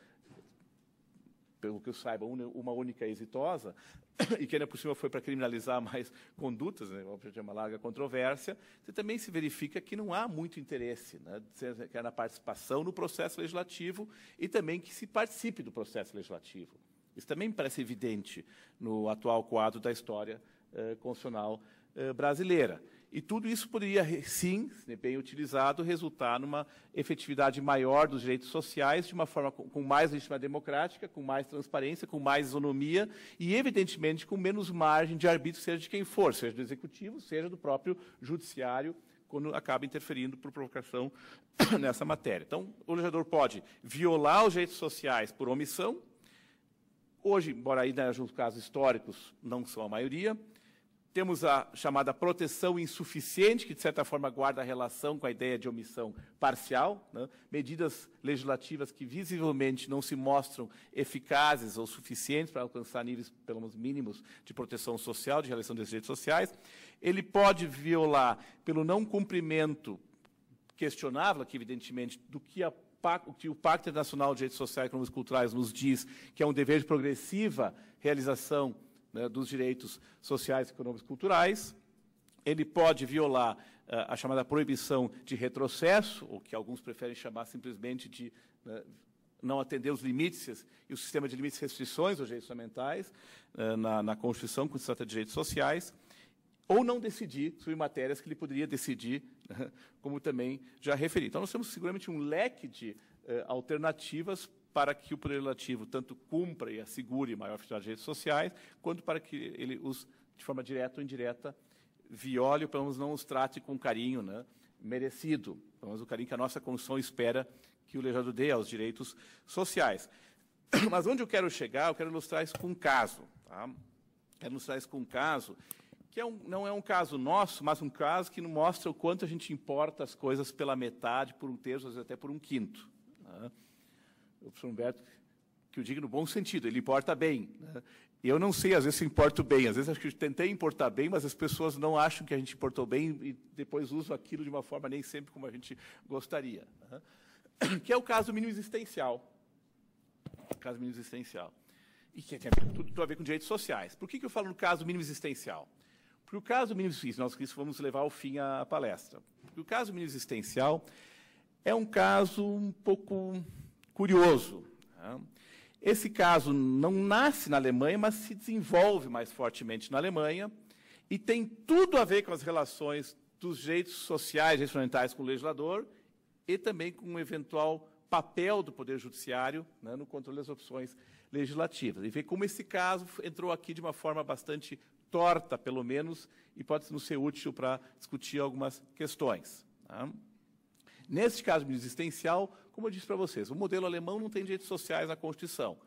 pelo que eu saiba, uma única exitosa, e que ainda por cima foi para criminalizar mais condutas, né, de é uma larga controvérsia, você também se verifica que não há muito interesse né, é na participação no processo legislativo e também que se participe do processo legislativo. Isso também me parece evidente no atual quadro da história eh, constitucional eh, brasileira. E tudo isso poderia, sim, bem utilizado, resultar numa efetividade maior dos direitos sociais, de uma forma com mais legitimidade democrática, com mais transparência, com mais isonomia e, evidentemente, com menos margem de arbítrio, seja de quem for, seja do executivo, seja do próprio judiciário, quando acaba interferindo por provocação nessa matéria. Então, o legislador pode violar os direitos sociais por omissão. Hoje, embora aí, né, os casos históricos não são a maioria, temos a chamada proteção insuficiente, que de certa forma guarda relação com a ideia de omissão parcial, né? medidas legislativas que visivelmente não se mostram eficazes ou suficientes para alcançar níveis, pelo menos mínimos, de proteção social, de relação dos direitos sociais. Ele pode violar, pelo não cumprimento questionável, que evidentemente, do que a o que o Pacto Internacional de Direitos Sociais e Econômicos Culturais nos diz, que é um dever de progressiva realização né, dos direitos sociais, econômicos e culturais. Ele pode violar eh, a chamada proibição de retrocesso, ou que alguns preferem chamar simplesmente de né, não atender os limites e o sistema de limites e restrições aos direitos fundamentais eh, na, na, Constituição, quando se trata de direitos sociais, ou não decidir sobre matérias que ele poderia decidir, né, como também já referi. Então, nós temos seguramente um leque de eh, alternativas para que o Poder tanto cumpra e assegure maior fidelidade de direitos sociais, quanto para que ele os, de forma direta ou indireta, viole ou pelo menos não os trate com carinho né, merecido, pelo menos o carinho que a nossa Constituição espera que o legislador dê aos direitos sociais. Mas onde eu quero chegar, eu quero ilustrar isso com um caso. Tá? Quero ilustrar isso com um caso que é um, não é um caso nosso, mas um caso que mostra o quanto a gente importa as coisas pela metade, por um terço, às vezes até por um quinto o professor Humberto, que eu digo no bom sentido, ele importa bem. Né? Eu não sei, às vezes, se importo bem. Às vezes, acho que eu tentei importar bem, mas as pessoas não acham que a gente importou bem e depois usam aquilo de uma forma nem sempre como a gente gostaria. Né? Que é o caso mínimo existencial. O caso mínimo existencial. E que tem tudo a ver com direitos sociais. Por que, que eu falo no caso mínimo existencial? Porque o caso mínimo existencial, nós isso vamos levar ao fim a palestra. Porque o caso mínimo existencial é um caso um pouco curioso. Né? Esse caso não nasce na Alemanha, mas se desenvolve mais fortemente na Alemanha e tem tudo a ver com as relações dos direitos sociais instrumentais com o legislador e também com o eventual papel do Poder Judiciário né, no controle das opções legislativas. E ver como esse caso entrou aqui de uma forma bastante torta, pelo menos, e pode nos ser útil para discutir algumas questões. Né. Neste caso existencial, como eu disse para vocês, o modelo alemão não tem direitos sociais na Constituição.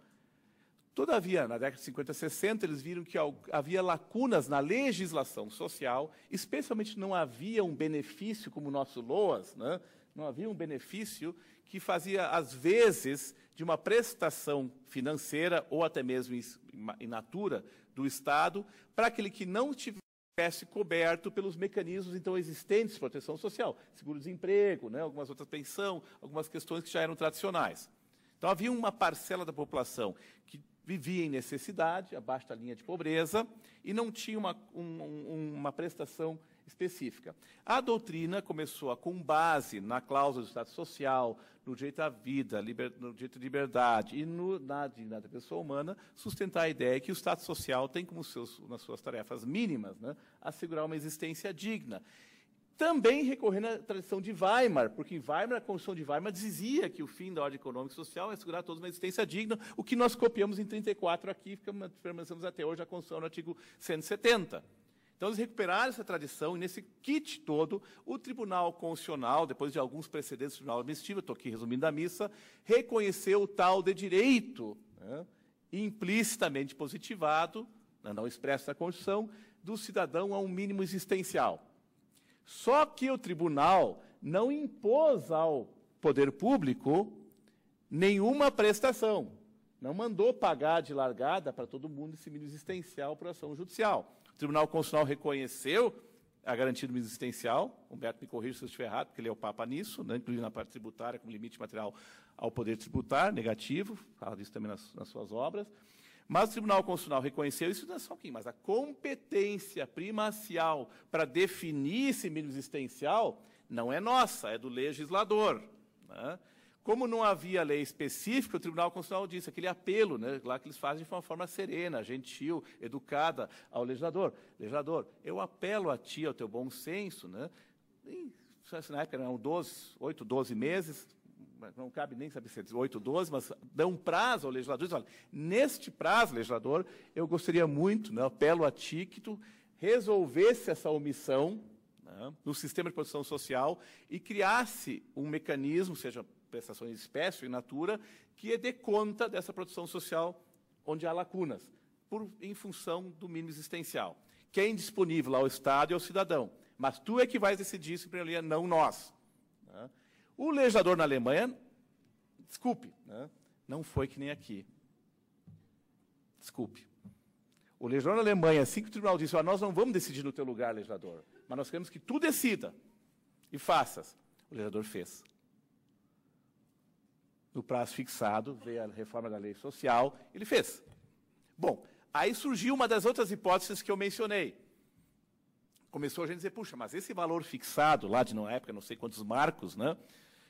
Todavia, na década de 50 e 60, eles viram que havia lacunas na legislação social, especialmente não havia um benefício como o nosso LOAS, né? não havia um benefício que fazia, às vezes, de uma prestação financeira ou até mesmo in natura do Estado para aquele que não tivesse espécie coberto pelos mecanismos então existentes de proteção social, seguro-desemprego, né, algumas outras pensão, algumas questões que já eram tradicionais. Então havia uma parcela da população que vivia em necessidade, abaixo da linha de pobreza, e não tinha uma, um, uma prestação específica. A doutrina começou a, com base na cláusula do Estado Social, no direito à vida, liber, no direito à liberdade e no, na dignidade da pessoa humana, sustentar a ideia que o Estado Social tem como seus, nas suas tarefas mínimas né, assegurar uma existência digna. Também recorrendo à tradição de Weimar, porque em Weimar, a Constituição de Weimar dizia que o fim da ordem econômica e social é assegurar a todos uma existência digna, o que nós copiamos em 34 aqui, ficamos, permanecemos até hoje a Constituição no artigo 170. Então, eles recuperaram essa tradição e, nesse kit todo, o Tribunal Constitucional, depois de alguns precedentes do Tribunal Administrativo, estou aqui resumindo a missa, reconheceu o tal de direito, né, implicitamente positivado, né, não expresso na Constituição, do cidadão a um mínimo existencial. Só que o tribunal não impôs ao poder público nenhuma prestação não mandou pagar de largada para todo mundo esse mínimo existencial por ação judicial. O Tribunal Constitucional reconheceu a garantia do mínimo existencial. Humberto me corrija se eu estiver errado, porque ele é o papa nisso, né? inclusive na parte tributária, como limite material ao poder tributário, negativo, fala disso também nas, nas suas obras. Mas o Tribunal Constitucional reconheceu isso, não é só aqui, mas a competência primacial para definir esse mínimo existencial não é nossa, é do legislador. Né? Como não havia lei específica, o Tribunal Constitucional disse aquele apelo, né, lá que eles fazem de uma forma serena, gentil, educada ao legislador. Legislador, eu apelo a ti, ao teu bom senso, né? E, na época eram 12, 8, 12 meses, não cabe nem saber se é 8, 12, mas dá um prazo ao legislador. Diz, olha, neste prazo, legislador, eu gostaria muito, né, apelo a ti, que tu resolvesse essa omissão né, no sistema de proteção social e criasse um mecanismo, seja prestações de espécie, e natura, que é dê conta dessa produção social onde há lacunas, por, em função do mínimo existencial. Quem é disponível ao Estado é o cidadão, mas tu é que vais decidir isso em primeira linha, não nós. Né? O legislador na Alemanha, desculpe, né? não foi que nem aqui. Desculpe. O legislador na Alemanha, assim que o tribunal disse, ah, nós não vamos decidir no teu lugar, legislador, mas nós queremos que tu decida e faças. O legislador fez no prazo fixado, veio a reforma da lei social, ele fez. Bom, aí surgiu uma das outras hipóteses que eu mencionei. Começou a gente a dizer, puxa, mas esse valor fixado lá de na é época, não sei quantos marcos, né?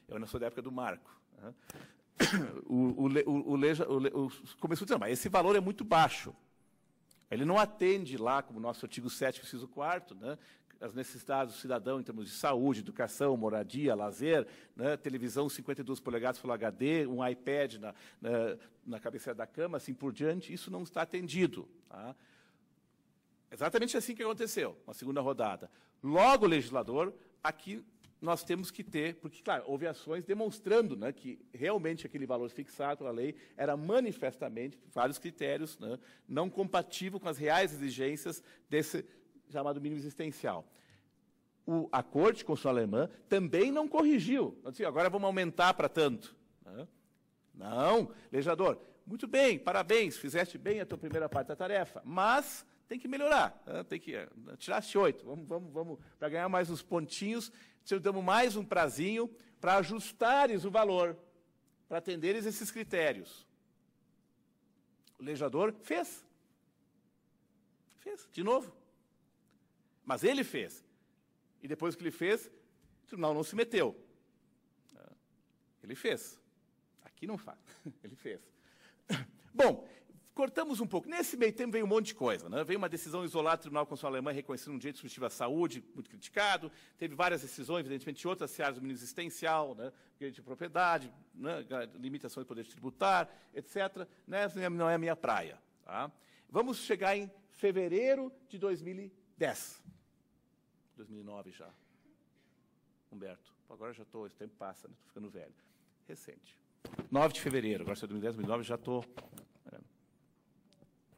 Eu não sou da época do marco. Né? O, o, o, o, o começou a dizer, mas esse valor é muito baixo. Ele não atende lá, como o nosso artigo 7, inciso 4, né, as necessidades do cidadão em termos de saúde, educação, moradia, lazer, né, televisão 52 polegadas Full HD, um iPad na, na, né? na, cabeceira da cama, assim por diante, isso não está atendido. Tá? Exatamente assim que aconteceu, uma segunda rodada. Logo, o legislador, aqui nós temos que ter, porque, claro, houve ações demonstrando né, que realmente aquele valor fixado pela lei era manifestamente, vários critérios, né, não compatível com as reais exigências desse chamado mínimo existencial. O, a Corte Constitucional Alemã também não corrigiu. Não disse, assim, agora vamos aumentar para tanto. Não, legislador, muito bem, parabéns, fizeste bem a tua primeira parte da tarefa, mas tem que melhorar, tem que tiraste oito, vamos, vamos, vamos, para ganhar mais uns pontinhos, te damos mais um prazinho para ajustares o valor, para atenderes esses critérios. O legislador fez. Fez, de novo. Mas ele fez. E depois que ele fez, o tribunal não se meteu. Ele fez. Aqui não faz. Ele fez. Bom, cortamos um pouco. Nesse meio tempo veio um monte de coisa. Né? Veio uma decisão isolada do Tribunal Constitucional Alemão reconhecendo um direito exclusivo à saúde, muito criticado. Teve várias decisões, evidentemente, de outras áreas do domínio existencial, né? direito de propriedade, né? limitações de poder tributar, etc. Né? É, não é a minha praia. Tá? Vamos chegar em fevereiro de 2010. 2009 já. Humberto, agora já estou, esse tempo passa, estou né? ficando velho. Recente. 9 de fevereiro, agora é 2010, 2009, já estou...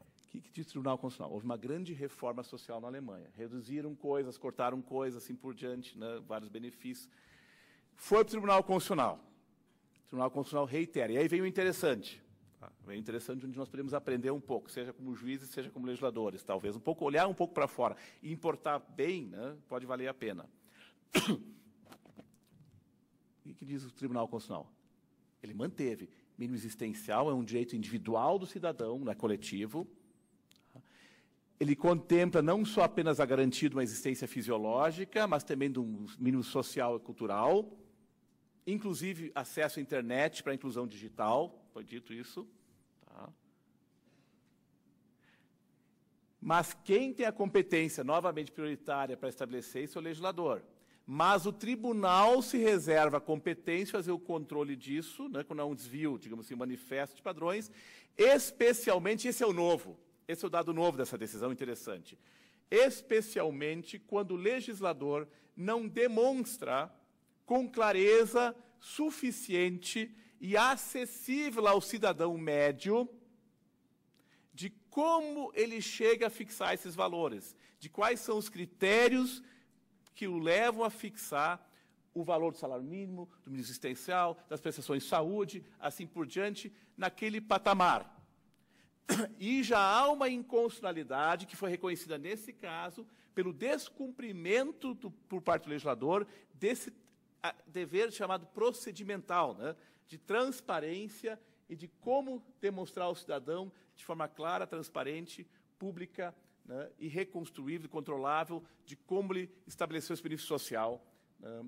O que, que diz o Tribunal Constitucional? Houve uma grande reforma social na Alemanha. Reduziram coisas, cortaram coisas, assim por diante, né? vários benefícios. Foi para o Tribunal Constitucional. O Tribunal Constitucional reitera. E aí vem o interessante. Ah, é interessante onde nós podemos aprender um pouco, seja como juízes, seja como legisladores, talvez um pouco olhar um pouco para fora e importar bem, né, pode valer a pena. O que diz o Tribunal Constitucional? Ele manteve. Mínimo existencial é um direito individual do cidadão, não é coletivo. Ele contempla não só apenas a garantia de uma existência fisiológica, mas também de um mínimo social e cultural, inclusive acesso à internet para a inclusão digital. Foi dito isso. Tá? Mas quem tem a competência, novamente prioritária, para estabelecer isso é o legislador. Mas o tribunal se reserva a competência de fazer o controle disso, né, quando há um desvio, digamos assim, manifesto de padrões, especialmente, esse é o novo, esse é o dado novo dessa decisão interessante, especialmente quando o legislador não demonstra com clareza suficiente e acessível ao cidadão médio de como ele chega a fixar esses valores, de quais são os critérios que o levam a fixar o valor do salário mínimo, do mínimo existencial, das prestações de saúde, assim por diante, naquele patamar. E já há uma inconstitucionalidade que foi reconhecida nesse caso pelo descumprimento do, por parte do legislador desse dever chamado procedimental, né? de transparência e de como demonstrar ao cidadão de forma clara, transparente, pública né, e reconstruível, controlável, de como ele estabeleceu esse benefício social né,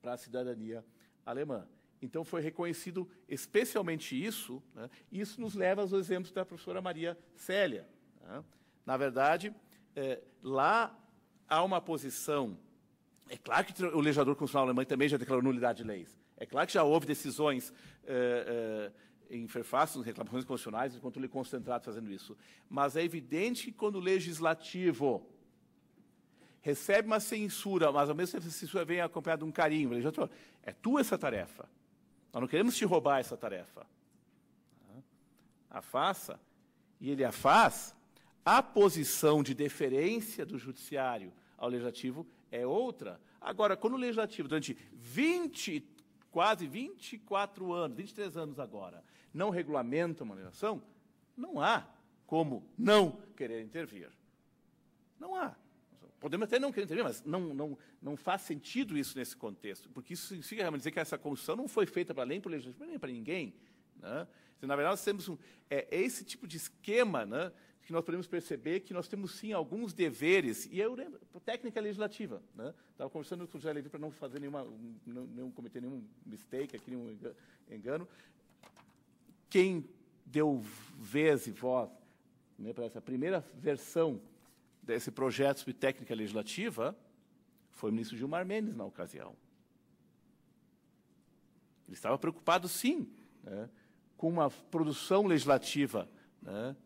para a cidadania alemã. Então, foi reconhecido especialmente isso, né, e isso nos leva aos exemplos da professora Maria Célia. Né. Na verdade, é, lá há uma posição. É claro que o legislador constitucional alemão também já declarou nulidade de leis, é claro que já houve decisões uh, uh, em prefácios, reclamações constitucionais, de controle concentrado fazendo isso. Mas é evidente que quando o legislativo recebe uma censura, mas ao mesmo tempo essa censura vem acompanhada de um carinho, o legislativo é tua essa tarefa. Nós não queremos te roubar essa tarefa. A faça, e ele a faz, a posição de deferência do judiciário ao legislativo é outra. Agora, quando o legislativo, durante 20 quase 24 anos, 23 anos agora, não regulamentam uma manutenção, não há como não querer intervir. Não há. Podemos até não querer intervir, mas não, não, não faz sentido isso nesse contexto, porque isso significa realmente dizer que essa construção não foi feita para além para legislativo, nem para ninguém. Né? Na verdade, nós temos um, é, é esse tipo de esquema né, que nós podemos perceber que nós temos sim alguns deveres, e eu lembro, técnica legislativa, né? Estava conversando com o José Levi para não fazer nenhuma, não, não cometer nenhum mistake aqui, nenhum engano. Quem deu vez e voz né, para essa primeira versão desse projeto de técnica legislativa foi o ministro Gilmar Mendes na ocasião. Ele estava preocupado, sim, né, com uma produção legislativa né,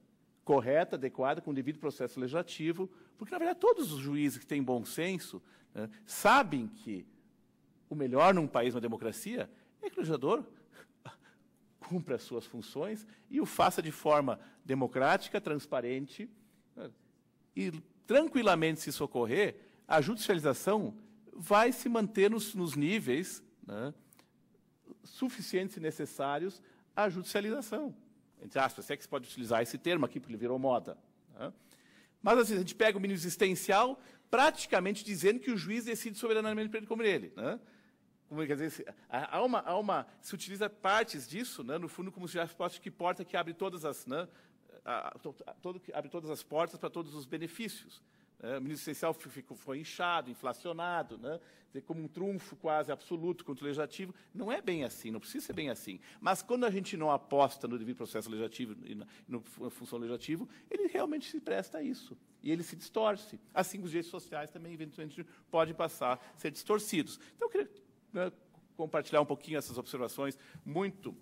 correta, adequada, com o devido processo legislativo, porque, na verdade, todos os juízes que têm bom senso né, sabem que o melhor num país, numa democracia, é que o legislador cumpra as suas funções e o faça de forma democrática, transparente né, e tranquilamente, se socorrer, a judicialização vai se manter nos, nos níveis né, suficientes e necessários à judicialização entre aspas, se é que se pode utilizar esse termo aqui, porque ele virou moda. Né? Mas assim, a gente pega o mínimo existencial, praticamente dizendo que o juiz decide soberanamente como ele. Né? Como, quer dizer, há uma, há uma, se utiliza partes disso, né? no fundo, como se já fosse que porta que abre todas as, né? a, a, todo, abre todas as portas para todos os benefícios. Né? O ministro essencial ficou, foi inchado, inflacionado, né? Dizer, como um trunfo quase absoluto contra o legislativo. Não é bem assim, não precisa ser bem assim. Mas quando a gente não aposta no devido processo legislativo e na, na função legislativa, ele realmente se presta a isso. E ele se distorce. Assim, os direitos sociais também, eventualmente, podem passar a ser distorcidos. Então, eu queria né, compartilhar um pouquinho essas observações muito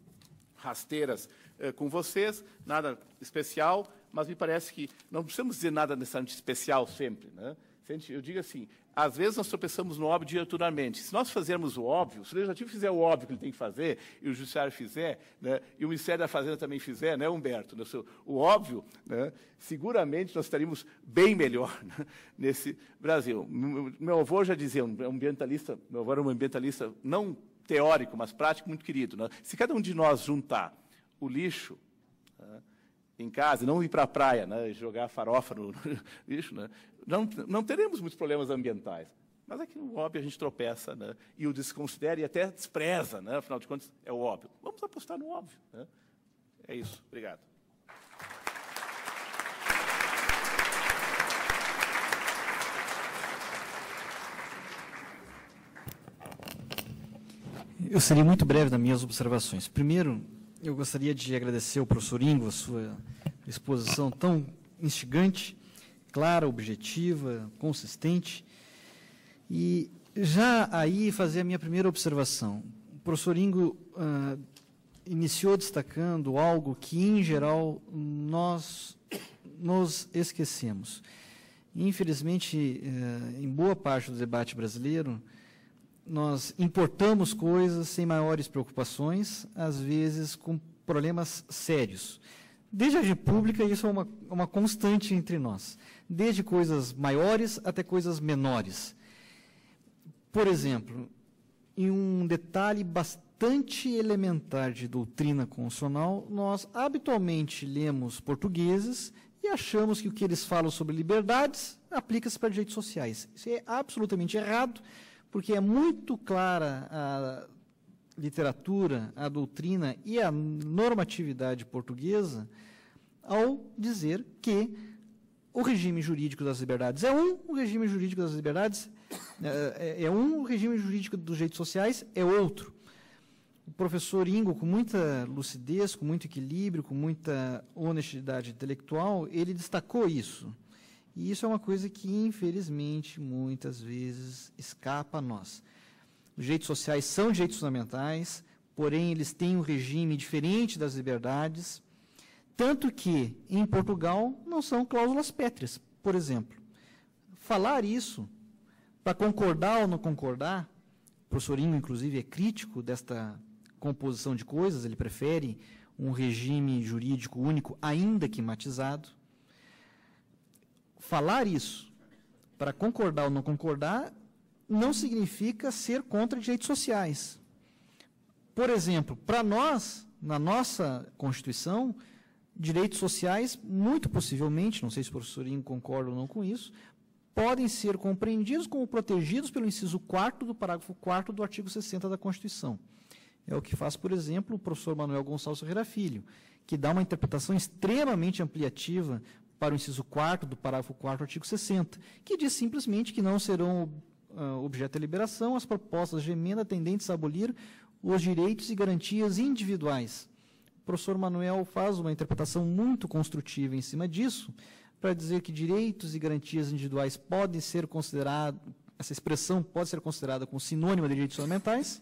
rasteiras eh, com vocês, nada especial, mas me parece que não precisamos dizer nada necessariamente especial sempre. Né? Eu digo assim, às vezes nós tropeçamos no óbvio direturamente. Se nós fizermos o óbvio, se o legislativo fizer o óbvio que ele tem que fazer, e o judiciário fizer, né, e o Ministério da Fazenda também fizer, né, Humberto? Né, o óbvio, né, seguramente nós estaríamos bem melhor né, nesse Brasil. Meu avô já dizia, um ambientalista, meu avô era um ambientalista não teórico, mas prático, muito querido. Né? Se cada um de nós juntar o lixo né, em casa, não ir para a praia né, e jogar farofa no, lixo, né, não, não teremos muitos problemas ambientais. Mas é que o óbvio a gente tropeça né, e o desconsidera e até despreza, né, afinal de contas é o óbvio. Vamos apostar no óbvio. Né? É isso. Obrigado. Eu seria muito breve nas minhas observações. Primeiro, eu gostaria de agradecer ao professor Ingo a sua exposição tão instigante, clara, objetiva, consistente. E já aí fazer a minha primeira observação. O professor Ingo ah, iniciou destacando algo que, em geral, nós nos esquecemos. Infelizmente, eh, em boa parte do debate brasileiro, nós importamos coisas sem maiores preocupações, às vezes com problemas sérios. Desde a República isso é uma, uma constante entre nós. Desde coisas maiores até coisas menores. Por exemplo, em um detalhe bastante elementar de doutrina constitucional, nós habitualmente lemos portugueses e achamos que o que eles falam sobre liberdades aplica-se para direitos sociais. Isso é absolutamente errado porque é muito clara a literatura, a doutrina e a normatividade portuguesa ao dizer que o regime jurídico das liberdades é um, o regime jurídico das liberdades é, é um, o regime jurídico dos direitos sociais é outro. O professor Ingo, com muita lucidez, com muito equilíbrio, com muita honestidade intelectual, ele destacou isso. E isso é uma coisa que, infelizmente, muitas vezes escapa a nós. Os direitos sociais são direitos fundamentais, porém eles têm um regime diferente das liberdades, tanto que, em Portugal, não são cláusulas pétreas, por exemplo. Falar isso, para concordar ou não concordar, o professor Ingo, inclusive, é crítico desta composição de coisas, ele prefere um regime jurídico único, ainda que matizado, falar isso para concordar ou não concordar não significa ser contra direitos sociais. Por exemplo, para nós, na nossa Constituição, direitos sociais, muito possivelmente, não sei se o professor Ingo concorda ou não com isso, podem ser compreendidos como protegidos pelo inciso 4 do parágrafo 4 do artigo 60 da Constituição. É o que faz, por exemplo, o professor Manuel Gonçalves Ferreira Filho, que dá uma interpretação extremamente ampliativa para o inciso 4 do parágrafo 4 do artigo 60, que diz simplesmente que não serão ah, objeto de liberação as propostas de emenda tendentes a abolir os direitos e garantias individuais. O professor Manuel faz uma interpretação muito construtiva em cima disso, para dizer que direitos e garantias individuais podem ser considerados, essa expressão pode ser considerada como sinônimo de direitos fundamentais.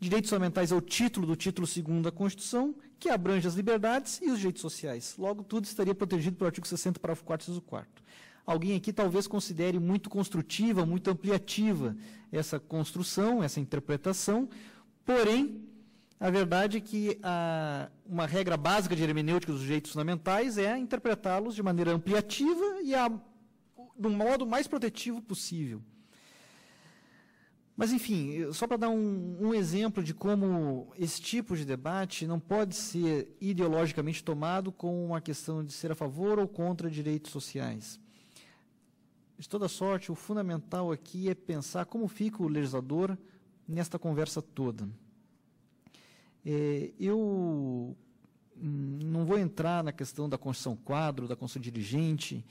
Direitos fundamentais é o título do título 2 da Constituição, que abrange as liberdades e os direitos sociais. Logo, tudo estaria protegido pelo artigo 60, parágrafo 4, inciso 4. Alguém aqui talvez considere muito construtiva, muito ampliativa essa construção, essa interpretação, porém, a verdade é que a, uma regra básica de hermenêutica dos direitos fundamentais é interpretá-los de maneira ampliativa e a, do modo mais protetivo possível. Mas, enfim, só para dar um, um, exemplo de como esse tipo de debate não pode ser ideologicamente tomado com uma questão de ser a favor ou contra direitos sociais. De toda sorte, o fundamental aqui é pensar como fica o legislador nesta conversa toda. É, eu hum, não vou entrar na questão da Constituição Quadro, da Constituição Dirigente,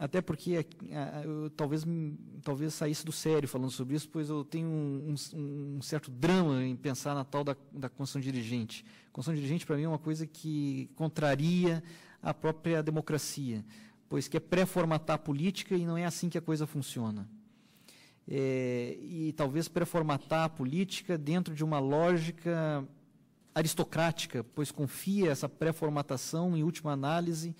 até porque é, é, eu talvez, talvez saísse do sério falando sobre isso, pois eu tenho um, um, um certo drama em pensar na tal da, da construção dirigente. A construção dirigente, para mim, é uma coisa que contraria a própria democracia, pois quer é pré-formatar a política e não é assim que a coisa funciona. É, e talvez pré-formatar a política dentro de uma lógica aristocrática, pois confia essa pré-formatação, em última análise,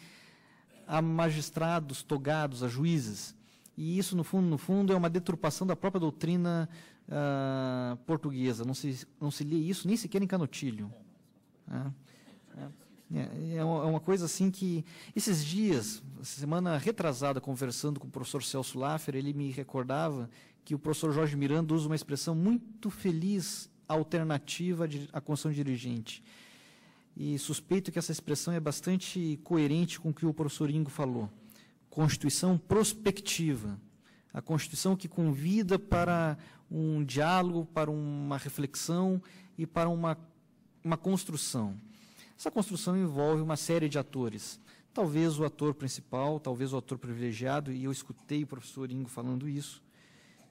a magistrados togados, a juízes. E isso, no fundo, no fundo, é uma deturpação da própria doutrina uh, portuguesa. Não se, não se lê isso nem sequer em Canotilho. É, é, é, é, é uma coisa assim que... Esses dias, semana retrasada, conversando com o professor Celso Laffer, ele me recordava que o professor Jorge Miranda usa uma expressão muito feliz alternativa à construção dirigente e suspeito que essa expressão é bastante coerente com o que o professor Ingo falou. Constituição prospectiva. A Constituição que convida para um diálogo, para uma reflexão e para uma, uma construção. Essa construção envolve uma série de atores. Talvez o ator principal, talvez o ator privilegiado, e eu escutei o professor Ingo falando isso,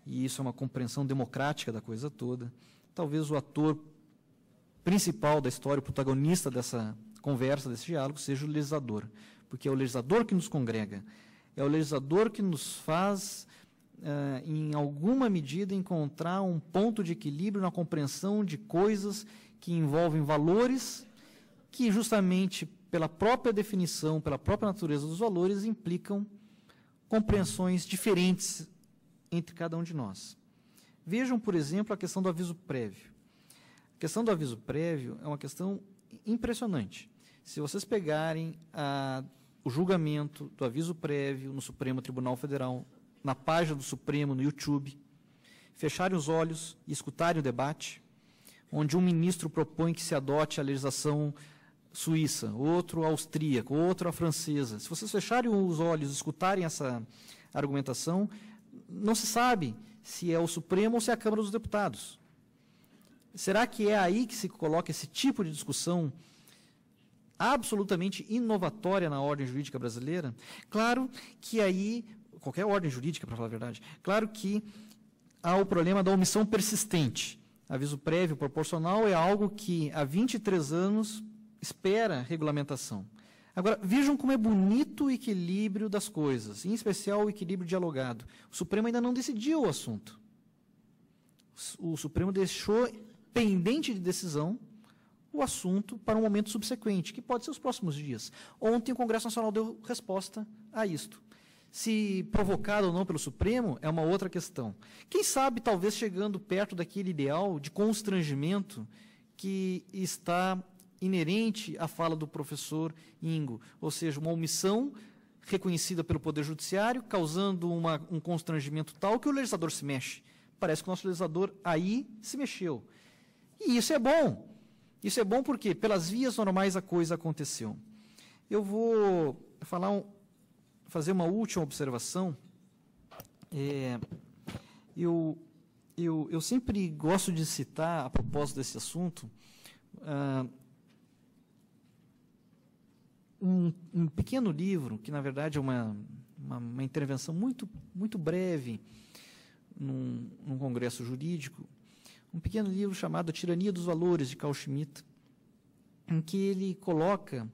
e isso é uma compreensão democrática da coisa toda. Talvez o ator principal da história, o protagonista dessa conversa, desse diálogo, seja o legislador. Porque é o legislador que nos congrega, é o legislador que nos faz, uh, em alguma medida, encontrar um ponto de equilíbrio na compreensão de coisas que envolvem valores que, justamente pela própria definição, pela própria natureza dos valores, implicam compreensões diferentes entre cada um de nós. Vejam, por exemplo, a questão do aviso prévio. A questão do aviso prévio é uma questão impressionante. Se vocês pegarem a, ah, o julgamento do aviso prévio no Supremo Tribunal Federal, na página do Supremo no YouTube, fecharem os olhos e escutarem o debate, onde um ministro propõe que se adote a legislação suíça, outro austríaco, outro a francesa. Se vocês fecharem os olhos e escutarem essa argumentação, não se sabe se é o Supremo ou se é a Câmara dos Deputados. Será que é aí que se coloca esse tipo de discussão absolutamente inovatória na ordem jurídica brasileira? Claro que aí, qualquer ordem jurídica, para falar a verdade, claro que há o problema da omissão persistente. Aviso prévio proporcional é algo que há 23 anos espera regulamentação. Agora, vejam como é bonito o equilíbrio das coisas, em especial o equilíbrio dialogado. O Supremo ainda não decidiu o assunto. O Supremo deixou pendente de decisão o assunto para um momento subsequente, que pode ser os próximos dias. Ontem o Congresso Nacional deu resposta a isto. Se provocado ou não pelo Supremo é uma outra questão. Quem sabe, talvez chegando perto daquele ideal de constrangimento que está inerente à fala do professor Ingo, ou seja, uma omissão reconhecida pelo Poder Judiciário, causando uma, um constrangimento tal que o legislador se mexe. Parece que o nosso legislador aí se mexeu. E isso é bom. Isso é bom porque pelas vias normais a coisa aconteceu. Eu vou falar um, fazer uma última observação. É, eu, eu, eu sempre gosto de citar, a propósito desse assunto, uh, um, um, pequeno livro, que na verdade é uma, uma, uma intervenção muito, muito breve num, num congresso jurídico, um pequeno livro chamado Tirania dos Valores, de Carl Schmitt, em que ele coloca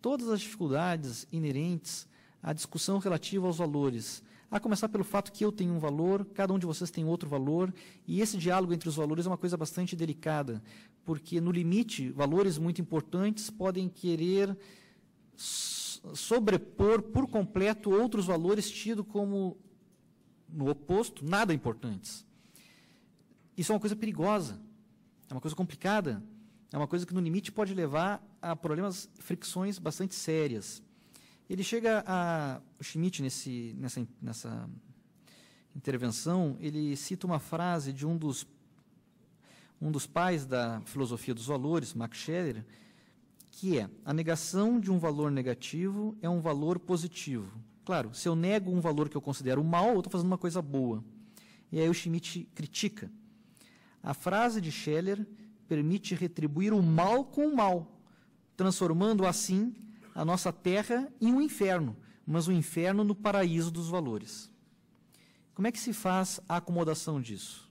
todas as dificuldades inerentes à discussão relativa aos valores. A começar pelo fato que eu tenho um valor, cada um de vocês tem outro valor, e esse diálogo entre os valores é uma coisa bastante delicada, porque, no limite, valores muito importantes podem querer sobrepor por completo outros valores tidos como, no oposto, nada importantes. Isso é uma coisa perigosa, é uma coisa complicada, é uma coisa que no limite pode levar a problemas, fricções bastante sérias. Ele chega a o Schmidt nesse, nessa, nessa intervenção, ele cita uma frase de um dos um dos pais da filosofia dos valores, Max Scheler, que é: a negação de um valor negativo é um valor positivo. Claro, se eu nego um valor que eu considero mal, eu estou fazendo uma coisa boa. E aí o Schmidt critica a frase de Scheller permite retribuir o mal com o mal, transformando assim a nossa terra em um inferno, mas o um inferno no paraíso dos valores. Como é que se faz a acomodação disso?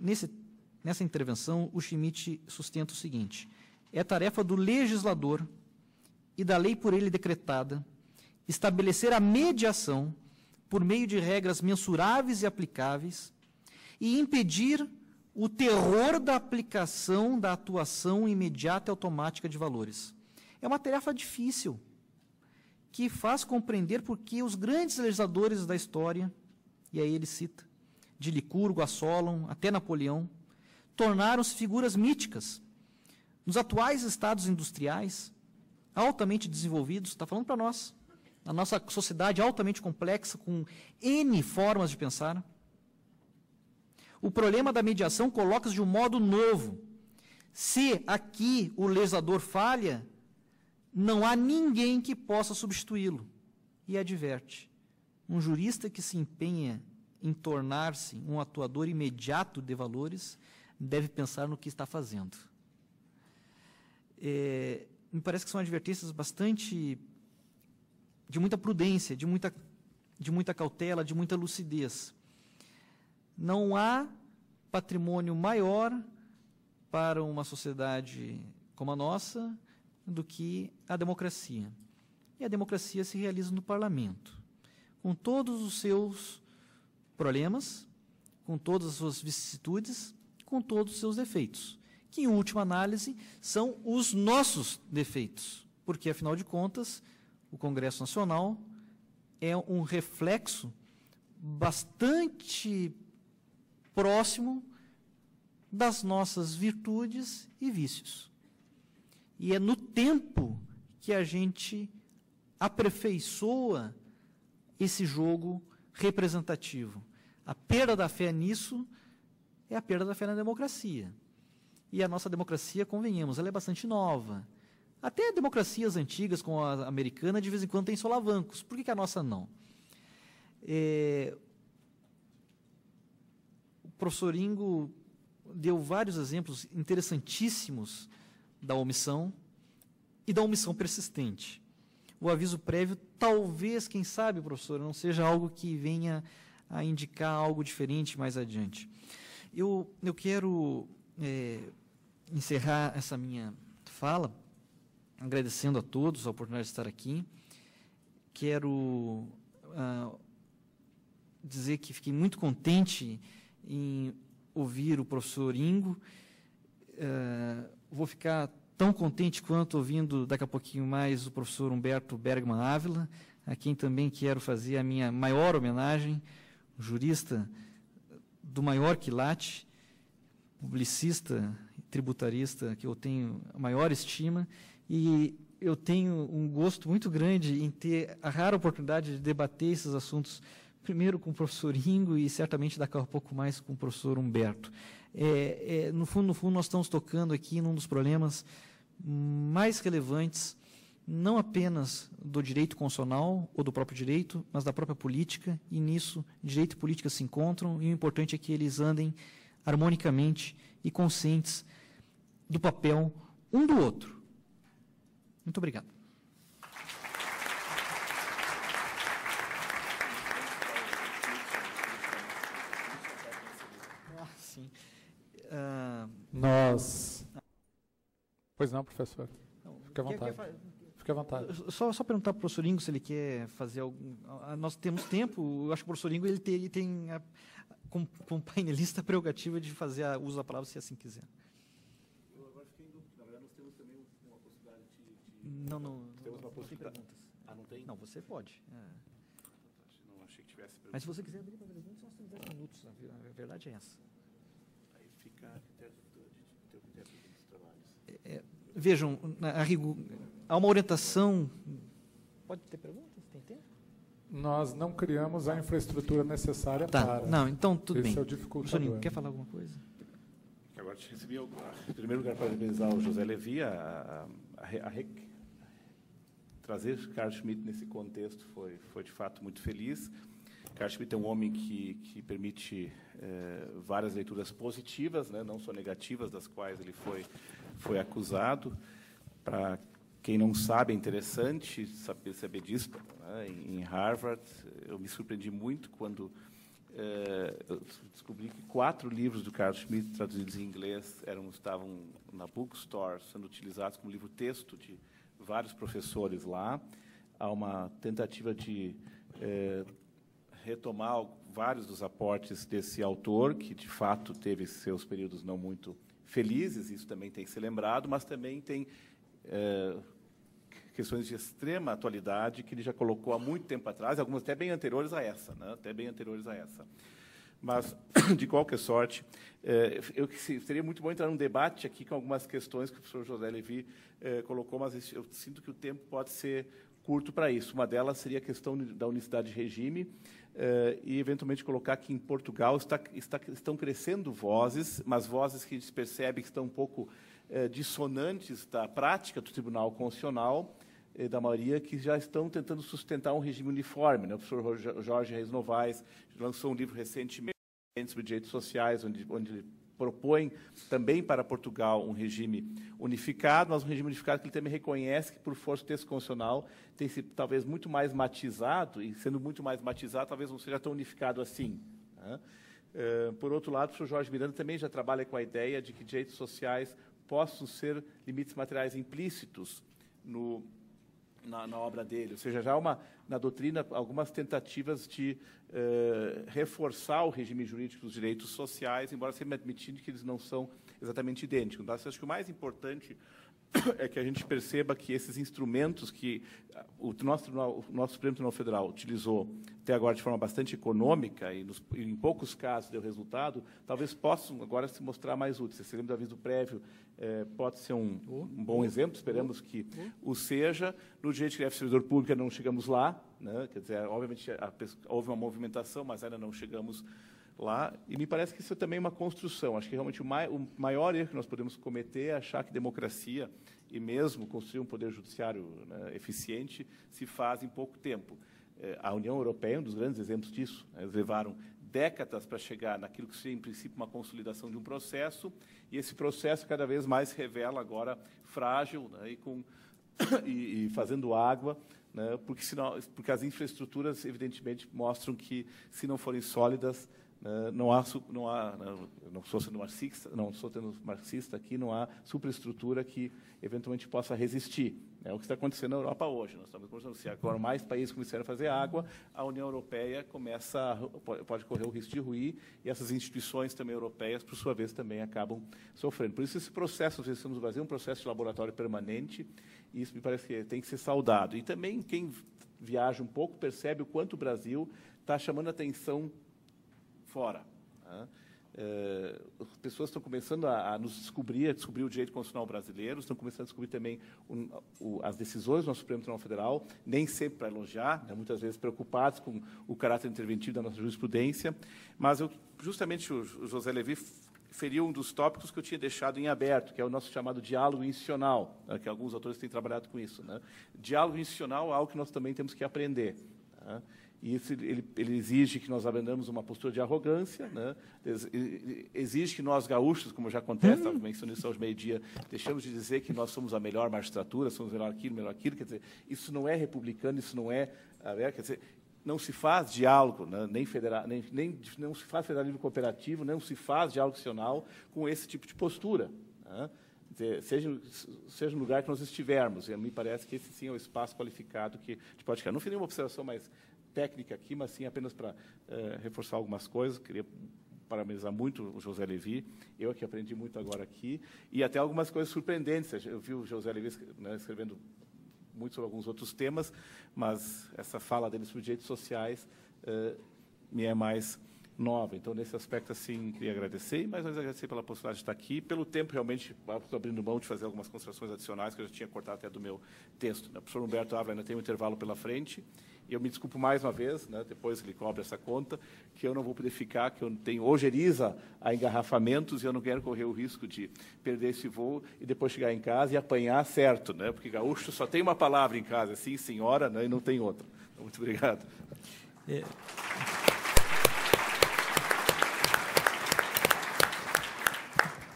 Nesse, nessa intervenção, o Schmidt sustenta o seguinte: é tarefa do legislador e da lei por ele decretada estabelecer a mediação por meio de regras mensuráveis e aplicáveis e impedir o terror da aplicação da atuação imediata e automática de valores. É uma tarefa difícil que faz compreender por que os grandes legisladores da história, e aí ele cita, de Licurgo a Solon, até Napoleão, tornaram-se figuras míticas. Nos atuais estados industriais, altamente desenvolvidos, está falando para nós, na nossa sociedade altamente complexa, com N formas de pensar, o problema da mediação coloca-se de um modo novo. Se aqui o legislador falha, não há ninguém que possa substituí-lo. E adverte: um jurista que se empenha em tornar-se um atuador imediato de valores deve pensar no que está fazendo. É, me parece que são advertências bastante de muita prudência, de muita, de muita cautela, de muita lucidez. Não há patrimônio maior para uma sociedade como a nossa do que a democracia. E a democracia se realiza no parlamento, com todos os seus problemas, com todas as suas vicissitudes, com todos os seus defeitos, que em última análise são os nossos defeitos, porque afinal de contas, o Congresso Nacional é um reflexo bastante próximo das nossas virtudes e vícios. E é no tempo que a gente aperfeiçoa esse jogo representativo. A perda da fé nisso é a perda da fé na democracia. E a nossa democracia, convenhamos, ela é bastante nova. Até democracias antigas, como a americana, de vez em quando tem solavancos. Por que, que a nossa não? É, professor Ingo deu vários exemplos interessantíssimos da omissão e da omissão persistente. O aviso prévio, talvez, quem sabe, professor, não seja algo que venha a indicar algo diferente mais adiante. Eu, eu quero é, encerrar essa minha fala agradecendo a todos a oportunidade de estar aqui. Quero ah, dizer que fiquei muito contente em ouvir o professor Ingo. É, vou ficar tão contente quanto ouvindo daqui a pouquinho mais o professor Humberto Bergman Ávila, a quem também quero fazer a minha maior homenagem, um jurista do maior quilate, publicista, tributarista que eu tenho a maior estima e eu tenho um gosto muito grande em ter a rara oportunidade de debater esses assuntos primeiro com o professor Ringo e certamente daqui a pouco mais com o professor Humberto. É, é, no fundo, no fundo, nós estamos tocando aqui num dos problemas mais relevantes, não apenas do direito constitucional ou do próprio direito, mas da própria política, e nisso direito e política se encontram, e o importante é que eles andem harmonicamente e conscientes do papel um do outro. Muito obrigado. Nós. Pois não, professor. Fique à vontade. Fique à vontade. Só, só perguntar para o professor Ingo se ele quer fazer algum. Nós temos tempo, eu acho que o professor Ingo ele tem, ele tem a, com, com painelista a prerrogativa de fazer a, uso da palavra se assim quiser. Eu agora fiquei em dúvida, na verdade nós temos também uma possibilidade de. Não, não. Temos uma possibilidade. Perguntas. Ah, não tem? Não, você pode. É. Não, achei que tivesse perguntas. Mas se você quiser abrir para perguntas, nós temos 10 minutos, a verdade é essa. Aí fica vejam, a há uma orientação. Pode ter perguntas? Tem tempo? Nós não criamos a infraestrutura necessária tá. para. Não, então tudo Esse bem. Esse é o dificultador. Soninho, quer falar alguma coisa? Agora te recebi, em primeiro lugar, parabenizar o José Levi, a, a, a, trazer Carl Schmitt nesse contexto foi, foi de fato muito feliz. Carl Schmitt é um homem que, que permite é, várias leituras positivas, né, não só negativas, das quais ele foi foi acusado. Para quem não sabe, é interessante saber, saber disso. Né? Em Harvard, eu me surpreendi muito quando eh, descobri que quatro livros do Carl Schmitt, traduzidos em inglês, eram, estavam na bookstore, sendo utilizados como livro-texto de vários professores lá. Há uma tentativa de eh, retomar vários dos aportes desse autor, que de fato teve seus períodos não muito felizes, isso também tem que ser lembrado, mas também tem é, questões de extrema atualidade que ele já colocou há muito tempo atrás, algumas até bem anteriores a essa, né? até bem anteriores a essa. Mas, de qualquer sorte, é, eu seria muito bom entrar num debate aqui com algumas questões que o professor José Levi é, colocou, mas eu sinto que o tempo pode ser curto para isso. Uma delas seria a questão da unicidade de regime. Uh, e eventualmente colocar que em Portugal está, está, estão crescendo vozes, mas vozes que se percebe que estão um pouco uh, dissonantes da prática do Tribunal Constitucional eh, da maioria, que já estão tentando sustentar um regime uniforme. Né? O professor Jorge Reis Novaes lançou um livro recentemente sobre direitos sociais, onde, onde ele propõe também para Portugal um regime unificado, mas um regime unificado que ele também reconhece que, por força do texto constitucional, tem se talvez muito mais matizado, e sendo muito mais matizado, talvez não seja tão unificado assim. Né? Eh, por outro lado, o professor Jorge Miranda também já trabalha com a ideia de que direitos sociais possam ser limites materiais implícitos no, na, na, obra dele. Ou seja, já há uma, na doutrina algumas tentativas de eh, reforçar o regime jurídico dos direitos sociais, embora sempre admitindo que eles não são exatamente idênticos. Então, acho que o mais importante é que a gente perceba que esses instrumentos que ah, o nosso, o nosso Supremo Tribunal Federal utilizou até agora de forma bastante econômica e, nos, e em poucos casos deu resultado, talvez possam agora se mostrar mais úteis. Esse exemplo do aviso prévio eh, pode ser um, oh. um, bom exemplo, esperamos que oh. o seja. No direito de é servidor público não chegamos lá, né? quer dizer, obviamente a, houve uma movimentação, mas ainda não chegamos lá. E me parece que isso é também uma construção. Acho que realmente o, mai, o maior erro que nós podemos cometer é achar que democracia e mesmo construir um poder judiciário né, eficiente se faz em pouco tempo. É, a União Europeia é um dos grandes exemplos disso. Né. Eles levaram décadas para chegar naquilo que seria, em princípio, uma consolidação de um processo, e esse processo cada vez mais revela agora frágil né, e, com, e, e fazendo água né, porque, senão, porque as infraestruturas, evidentemente, mostram que, se não forem sólidas, eh, não há, não há, não sou sendo marxista, não sou tendo marxista aqui, não há superestrutura que eventualmente possa resistir. É o que está acontecendo na Europa hoje. Nós estamos conversando se agora mais países começarem a fazer água, a União Europeia começa pode correr o risco de ruir e essas instituições também europeias, por sua vez, também acabam sofrendo. Por isso esse processo nós estamos no Brasil é um processo de laboratório permanente e isso me parece que tem que ser saudado. E também quem viaja um pouco percebe o quanto o Brasil está chamando a atenção fora. Eh, as pessoas estão começando a, a, nos descobrir, a descobrir o direito constitucional brasileiro, estão começando a descobrir também o, o, as decisões do nosso Supremo Tribunal Federal, nem sempre para elogiar, né, muitas vezes preocupados com o caráter interventivo da nossa jurisprudência, mas eu, justamente o, o José Levi feriu um dos tópicos que eu tinha deixado em aberto, que é o nosso chamado diálogo institucional, né, que alguns autores têm trabalhado com isso. Né? Diálogo institucional é algo que nós também temos que aprender. Né. E isso, ele, ele, exige que nós abandonemos uma postura de arrogância, né? exige que nós, gaúchos, como já acontece, estava hum. mencionando isso é aos meio-dia, deixamos de dizer que nós somos a melhor magistratura, somos melhor aquilo, melhor aquilo. Quer dizer, isso não é republicano, isso não é. Quer dizer, não se faz diálogo, né? nem, federal, nem, nem não se faz federalismo cooperativo, não se faz diálogo nacional com esse tipo de postura. Né? seja, seja no lugar que nós estivermos. E me parece que esse sim é o espaço qualificado que a gente pode ficar. Não fiz nenhuma observação mais técnica aqui, mas sim apenas para eh, reforçar algumas coisas. Queria parabenizar muito o José Levi, eu que aprendi muito agora aqui, e até algumas coisas surpreendentes. Eu vi o José Levi né, escrevendo muito sobre alguns outros temas, mas essa fala dele sobre direitos sociais eh, me é mais nova. Então, nesse aspecto, assim, queria agradecer, mas nós agradecer pela possibilidade de estar aqui, pelo tempo, realmente, estou abrindo mão de fazer algumas considerações adicionais que eu já tinha cortado até do meu texto. Né? O professor Humberto Ávila ainda tem um intervalo pela frente, e eu me desculpo mais uma vez, né, depois ele cobra essa conta, que eu não vou poder ficar, que eu tenho ojeriza a engarrafamentos e eu não quero correr o risco de perder esse voo e depois chegar em casa e apanhar certo, né? Porque gaúcho só tem uma palavra em casa, sim, senhora, né, e não tem outra. Então, muito obrigado. É.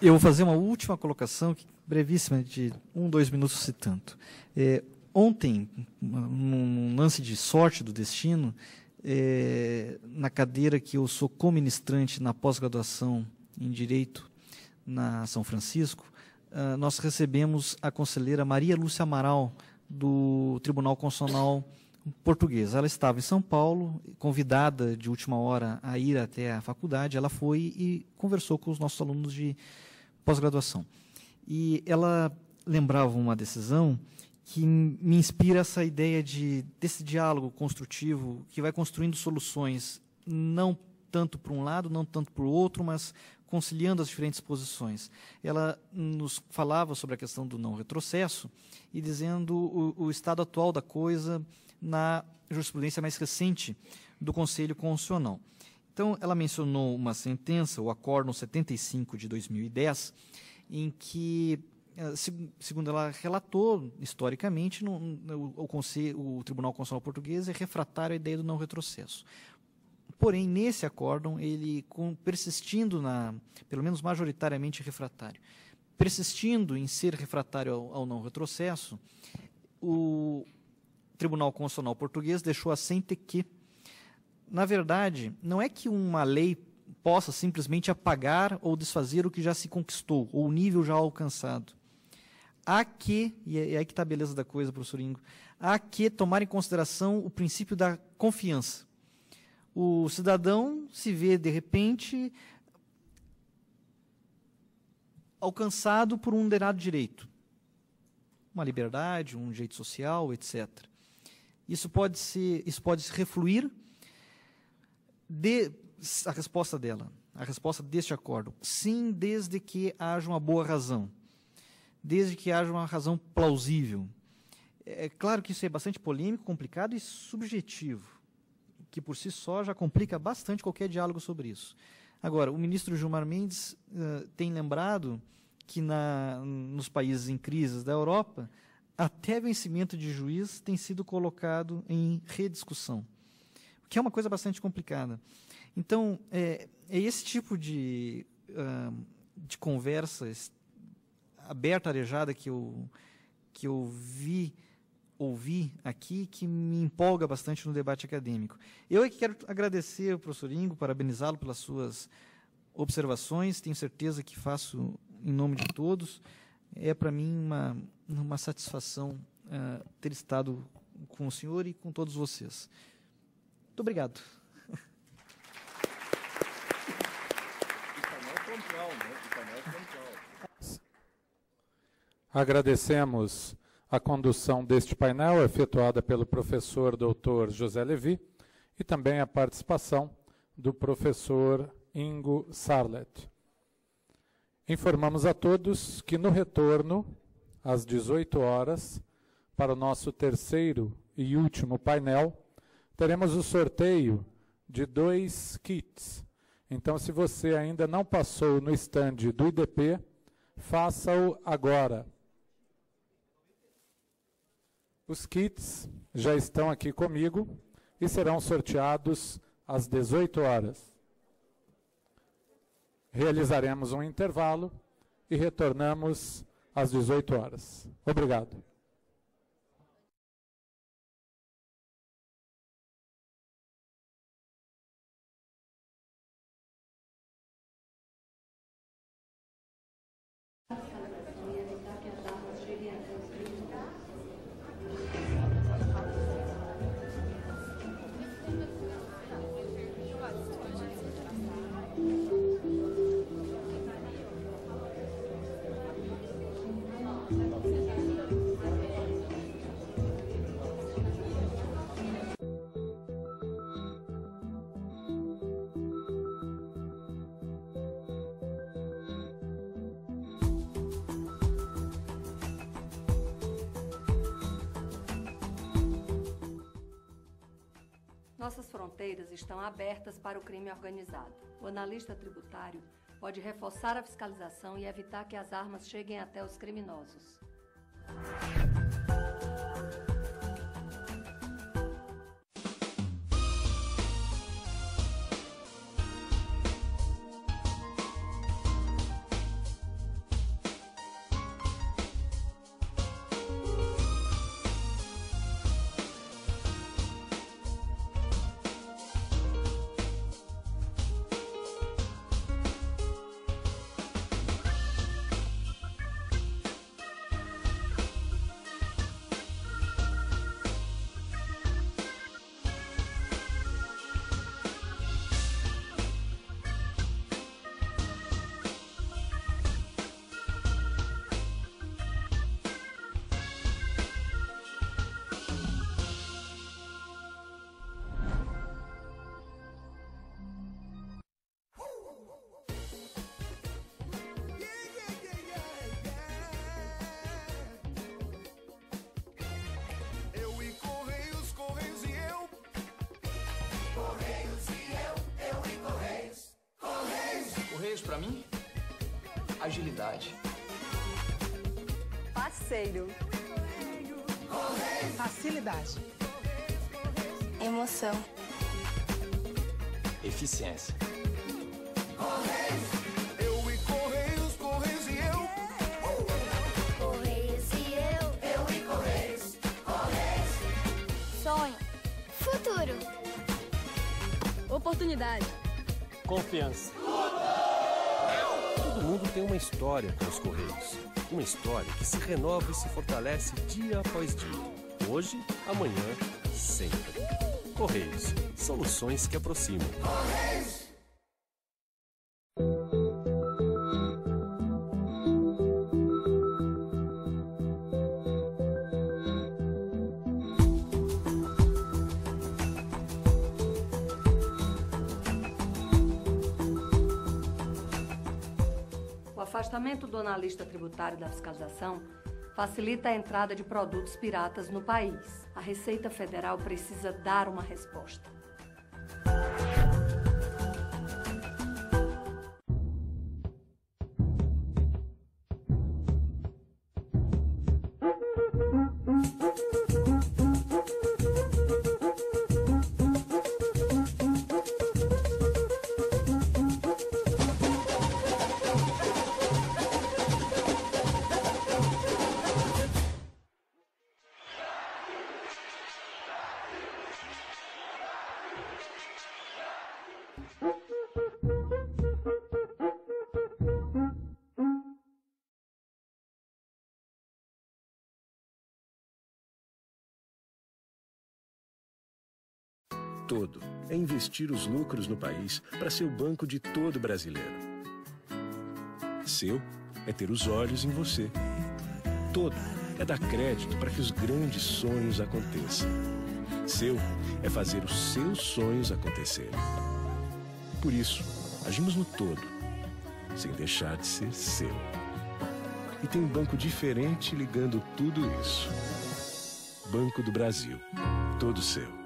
Eu vou fazer uma última colocação, brevíssima, de um, dois minutos, se tanto. É, ontem, num lance de sorte do destino, é, na cadeira que eu sou co-ministrante na pós-graduação em Direito na São Francisco, uh, nós recebemos a conselheira Maria Lúcia Amaral, do Tribunal Constitucional Português. Ela estava em São Paulo, convidada de última hora a ir até a faculdade, ela foi e conversou com os nossos alunos de pós-graduação. E ela lembrava uma decisão que me inspira essa ideia de, desse diálogo construtivo que vai construindo soluções, não tanto para um lado, não tanto para o outro, mas conciliando as diferentes posições. Ela nos falava sobre a questão do não retrocesso e dizendo o, o estado atual da coisa na jurisprudência mais recente do Conselho Constitucional. Então, ela mencionou uma sentença, o Acórdão 75 de 2010, em que é, segundo ela relatou historicamente, no, no, o, o Tribunal Constitucional Português é refratário à ideia do não retrocesso. Porém, nesse acórdão, ele com, persistindo na, pelo menos majoritariamente refratário, persistindo em ser refratário ao, ao não retrocesso, o Tribunal Constitucional Português deixou assente que, na verdade, não é que uma lei possa simplesmente apagar ou desfazer o que já se conquistou ou o nível já alcançado há que, e é, é aí que está a beleza da coisa, professor Ingo, há que tomar em consideração o princípio da confiança. O cidadão se vê, de repente, alcançado por um derado direito, uma liberdade, um direito social, etc. Isso pode se, isso pode se refluir de a resposta dela, a resposta deste acordo, sim, desde que haja uma boa razão desde que haja uma razão plausível. É claro que isso é bastante polêmico, complicado e subjetivo, que por si só já complica bastante qualquer diálogo sobre isso. Agora, o ministro Gilmar Mendes uh, tem lembrado que na, nos países em crise da Europa, até vencimento de juiz tem sido colocado em rediscussão, o que é uma coisa bastante complicada. Então, é, é esse tipo de, uh, de conversas Aberta, Arejada que eu, que eu vi ouvi aqui que me empolga bastante no debate acadêmico. Eu é que quero agradecer ao professor Ingo, parabenizá-lo pelas suas observações, tenho certeza que faço em nome de todos. É para mim uma, uma satisfação uh, ter estado com o senhor e com todos vocês. Muito obrigado. Canal Central, né? O canal Central. Agradecemos a condução deste painel, efetuada pelo professor doutor José Levi, e também a participação do professor Ingo Sarlet. Informamos a todos que no retorno, às 18 horas, para o nosso terceiro e último painel, teremos o sorteio de dois kits. Então, se você ainda não passou no stand do IDP, faça-o agora. Os kits já estão aqui comigo e serão sorteados às 18 horas. Realizaremos um intervalo e retornamos às 18 horas. Obrigado. Nossas fronteiras estão abertas para o crime organizado. O analista tributário pode reforçar a fiscalização e evitar que as armas cheguem até os criminosos. para mim? Agilidade. Parceiro. Facilidade. Emoção. Eficiência. Sonho. Futuro. Oportunidade. Confiança mundo tem uma história com os Correios. Uma história que se renova e se fortalece dia após dia. Hoje, amanhã, sempre. Correios. Soluções que aproximam. Correios! tributário da fiscalização facilita a entrada de produtos piratas no país. A Receita Federal precisa dar uma resposta. todo é investir os lucros no país para ser o banco de todo brasileiro. Seu é ter os olhos em você. Todo é dar crédito para que os grandes sonhos aconteçam. Seu é fazer os seus sonhos acontecerem. Por isso, agimos no todo, sem deixar de ser seu. E tem um banco diferente ligando tudo isso. Banco do Brasil. Todo seu.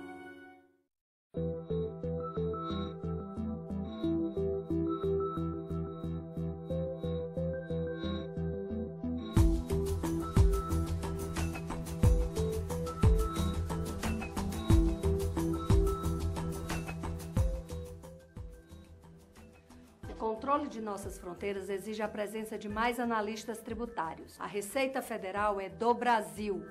exige a presença de mais analistas tributários. A Receita Federal é do Brasil.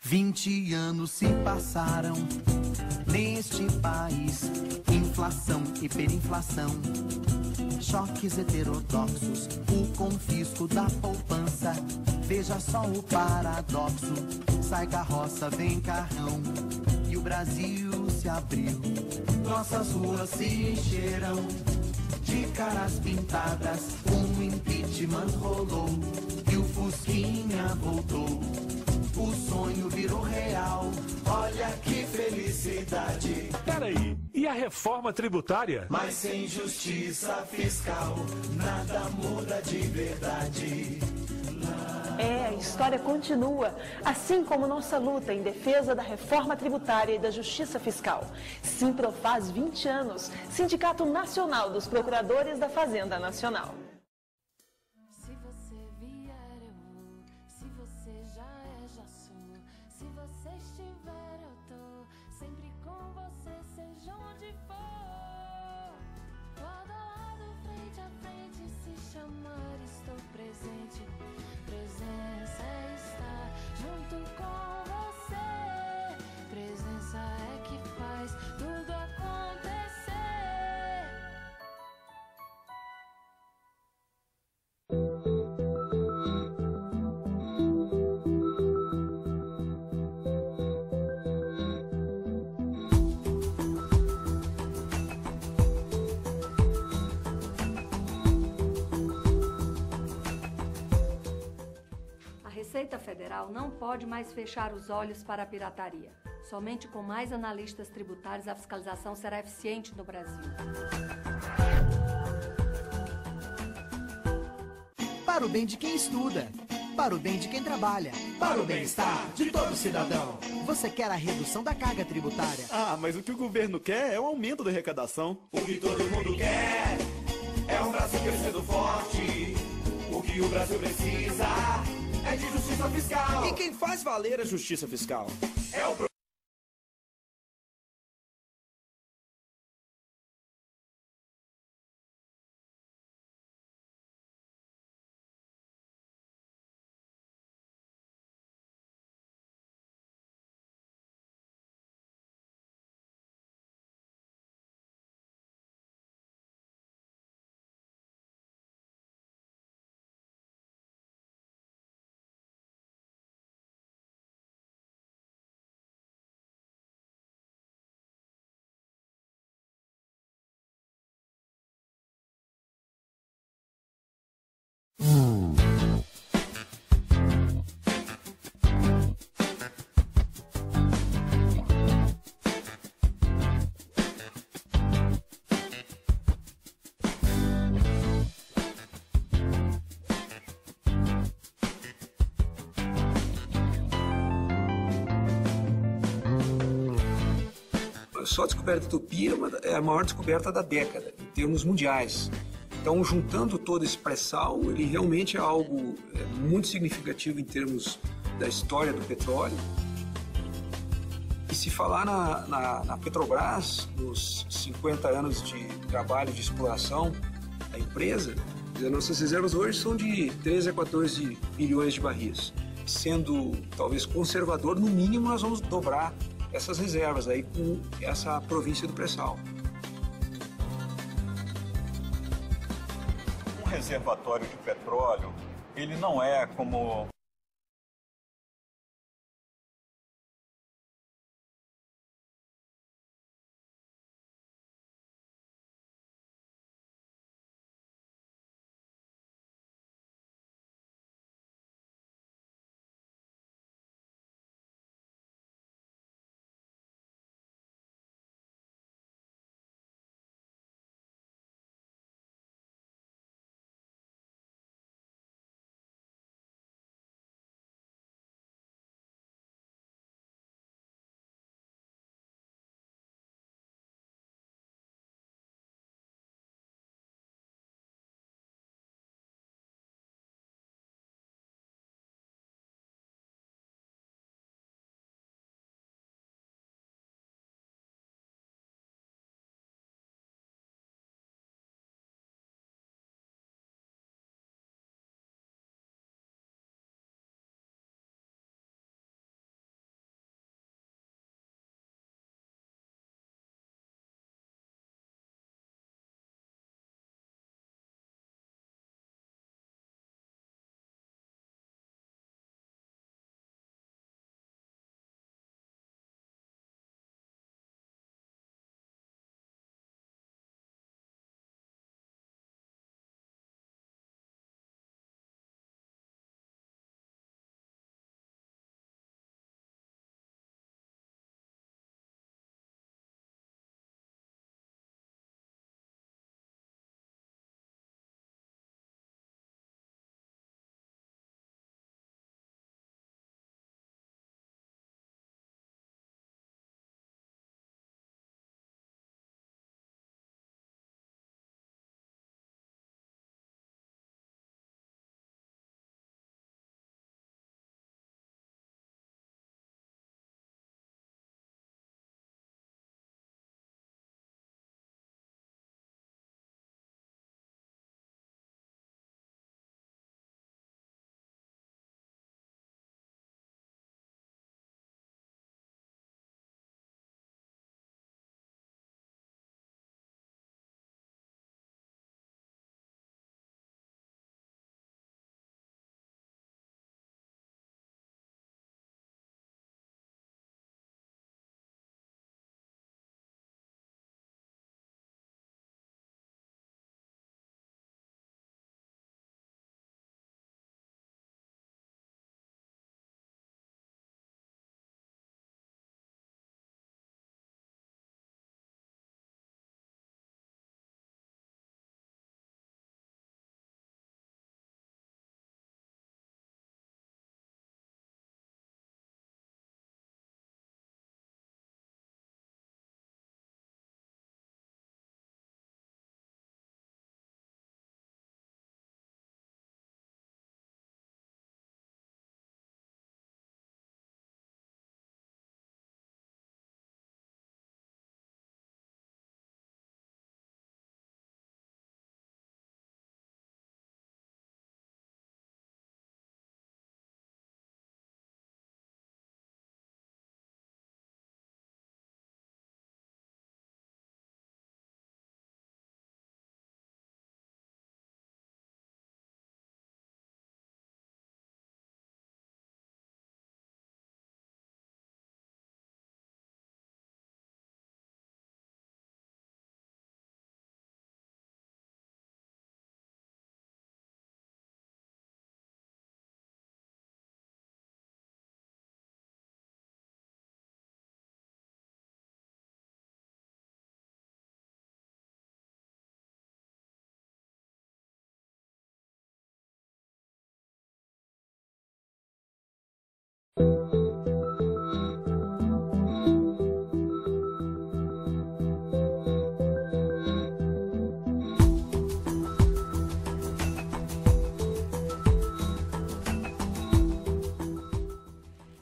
Vinte anos se passaram neste país. Inflação, hiperinflação, choques heterodoxos, o confisco da poupança Veja só o paradoxo: sai carroça, vem carrão, e o Brasil se abriu. Nossas ruas se encheram de caras pintadas. Um impeachment rolou e o Fusquinha voltou. O sonho virou real. Olha que felicidade. Peraí, e a reforma tributária? Mas sem justiça fiscal, nada muda de verdade. É, a história continua, assim como nossa luta em defesa da reforma tributária e da justiça fiscal. Simpro faz 20 anos, Sindicato Nacional dos Procuradores da Fazenda Nacional. Receita Federal não pode mais fechar os olhos para a pirataria. Somente com mais analistas tributários a fiscalização será eficiente no Brasil. Para o bem de quem estuda, para o bem de quem trabalha, para o bem-estar de todo cidadão. Você quer a redução da carga tributária? Ah, mas o que o governo quer é o aumento da arrecadação. O que todo mundo quer é um Brasil crescendo forte. O que o Brasil precisa de justiça fiscal. E quem faz valer a justiça fiscal? É o só a descoberta da utopia é a maior descoberta da década, em termos mundiais. Então, juntando todo esse pré-sal, ele realmente é algo é, muito significativo em termos da história do petróleo. E se falar na, na, na Petrobras, nos 50 anos de trabalho de exploração da empresa, as nossas reservas hoje são de 13 a 14 bilhões de barris. Sendo talvez conservador, no mínimo nós vamos dobrar essas reservas aí com essa província do pré-sal. Um reservatório de petróleo, ele não é como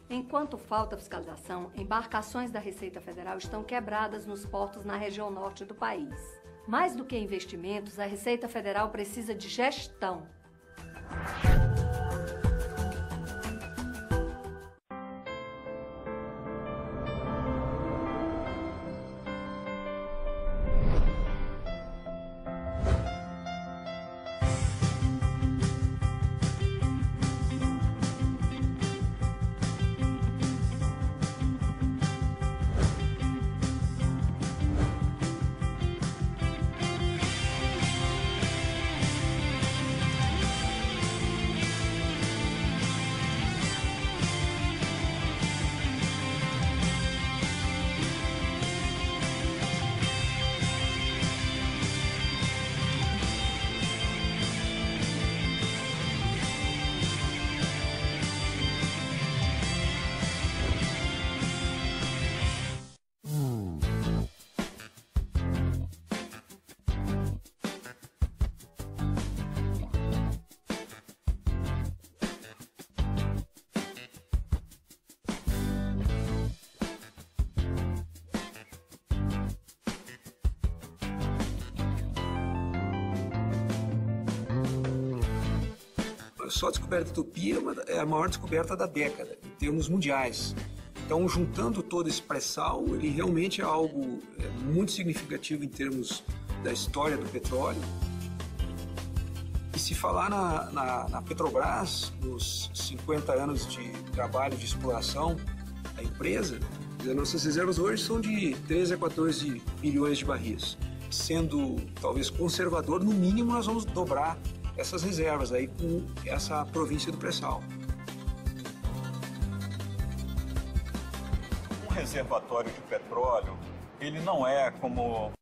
Enquanto falta fiscalização, embarcações da Receita Federal estão quebradas nos portos na região norte do país. Mais do que investimentos, a Receita Federal precisa de gestão. hipertropia é, é a maior descoberta da década, em termos mundiais. Então, juntando todo esse pré-sal, ele realmente é algo é, muito significativo em termos da história do petróleo. E se falar na, na, na Petrobras, nos 50 anos de trabalho de exploração da empresa, as nossas reservas hoje são de 13 a 14 bilhões de barris. Sendo talvez conservador, no mínimo nós vamos dobrar essas reservas aí com essa província do pré-sal. Um reservatório de petróleo, ele não é como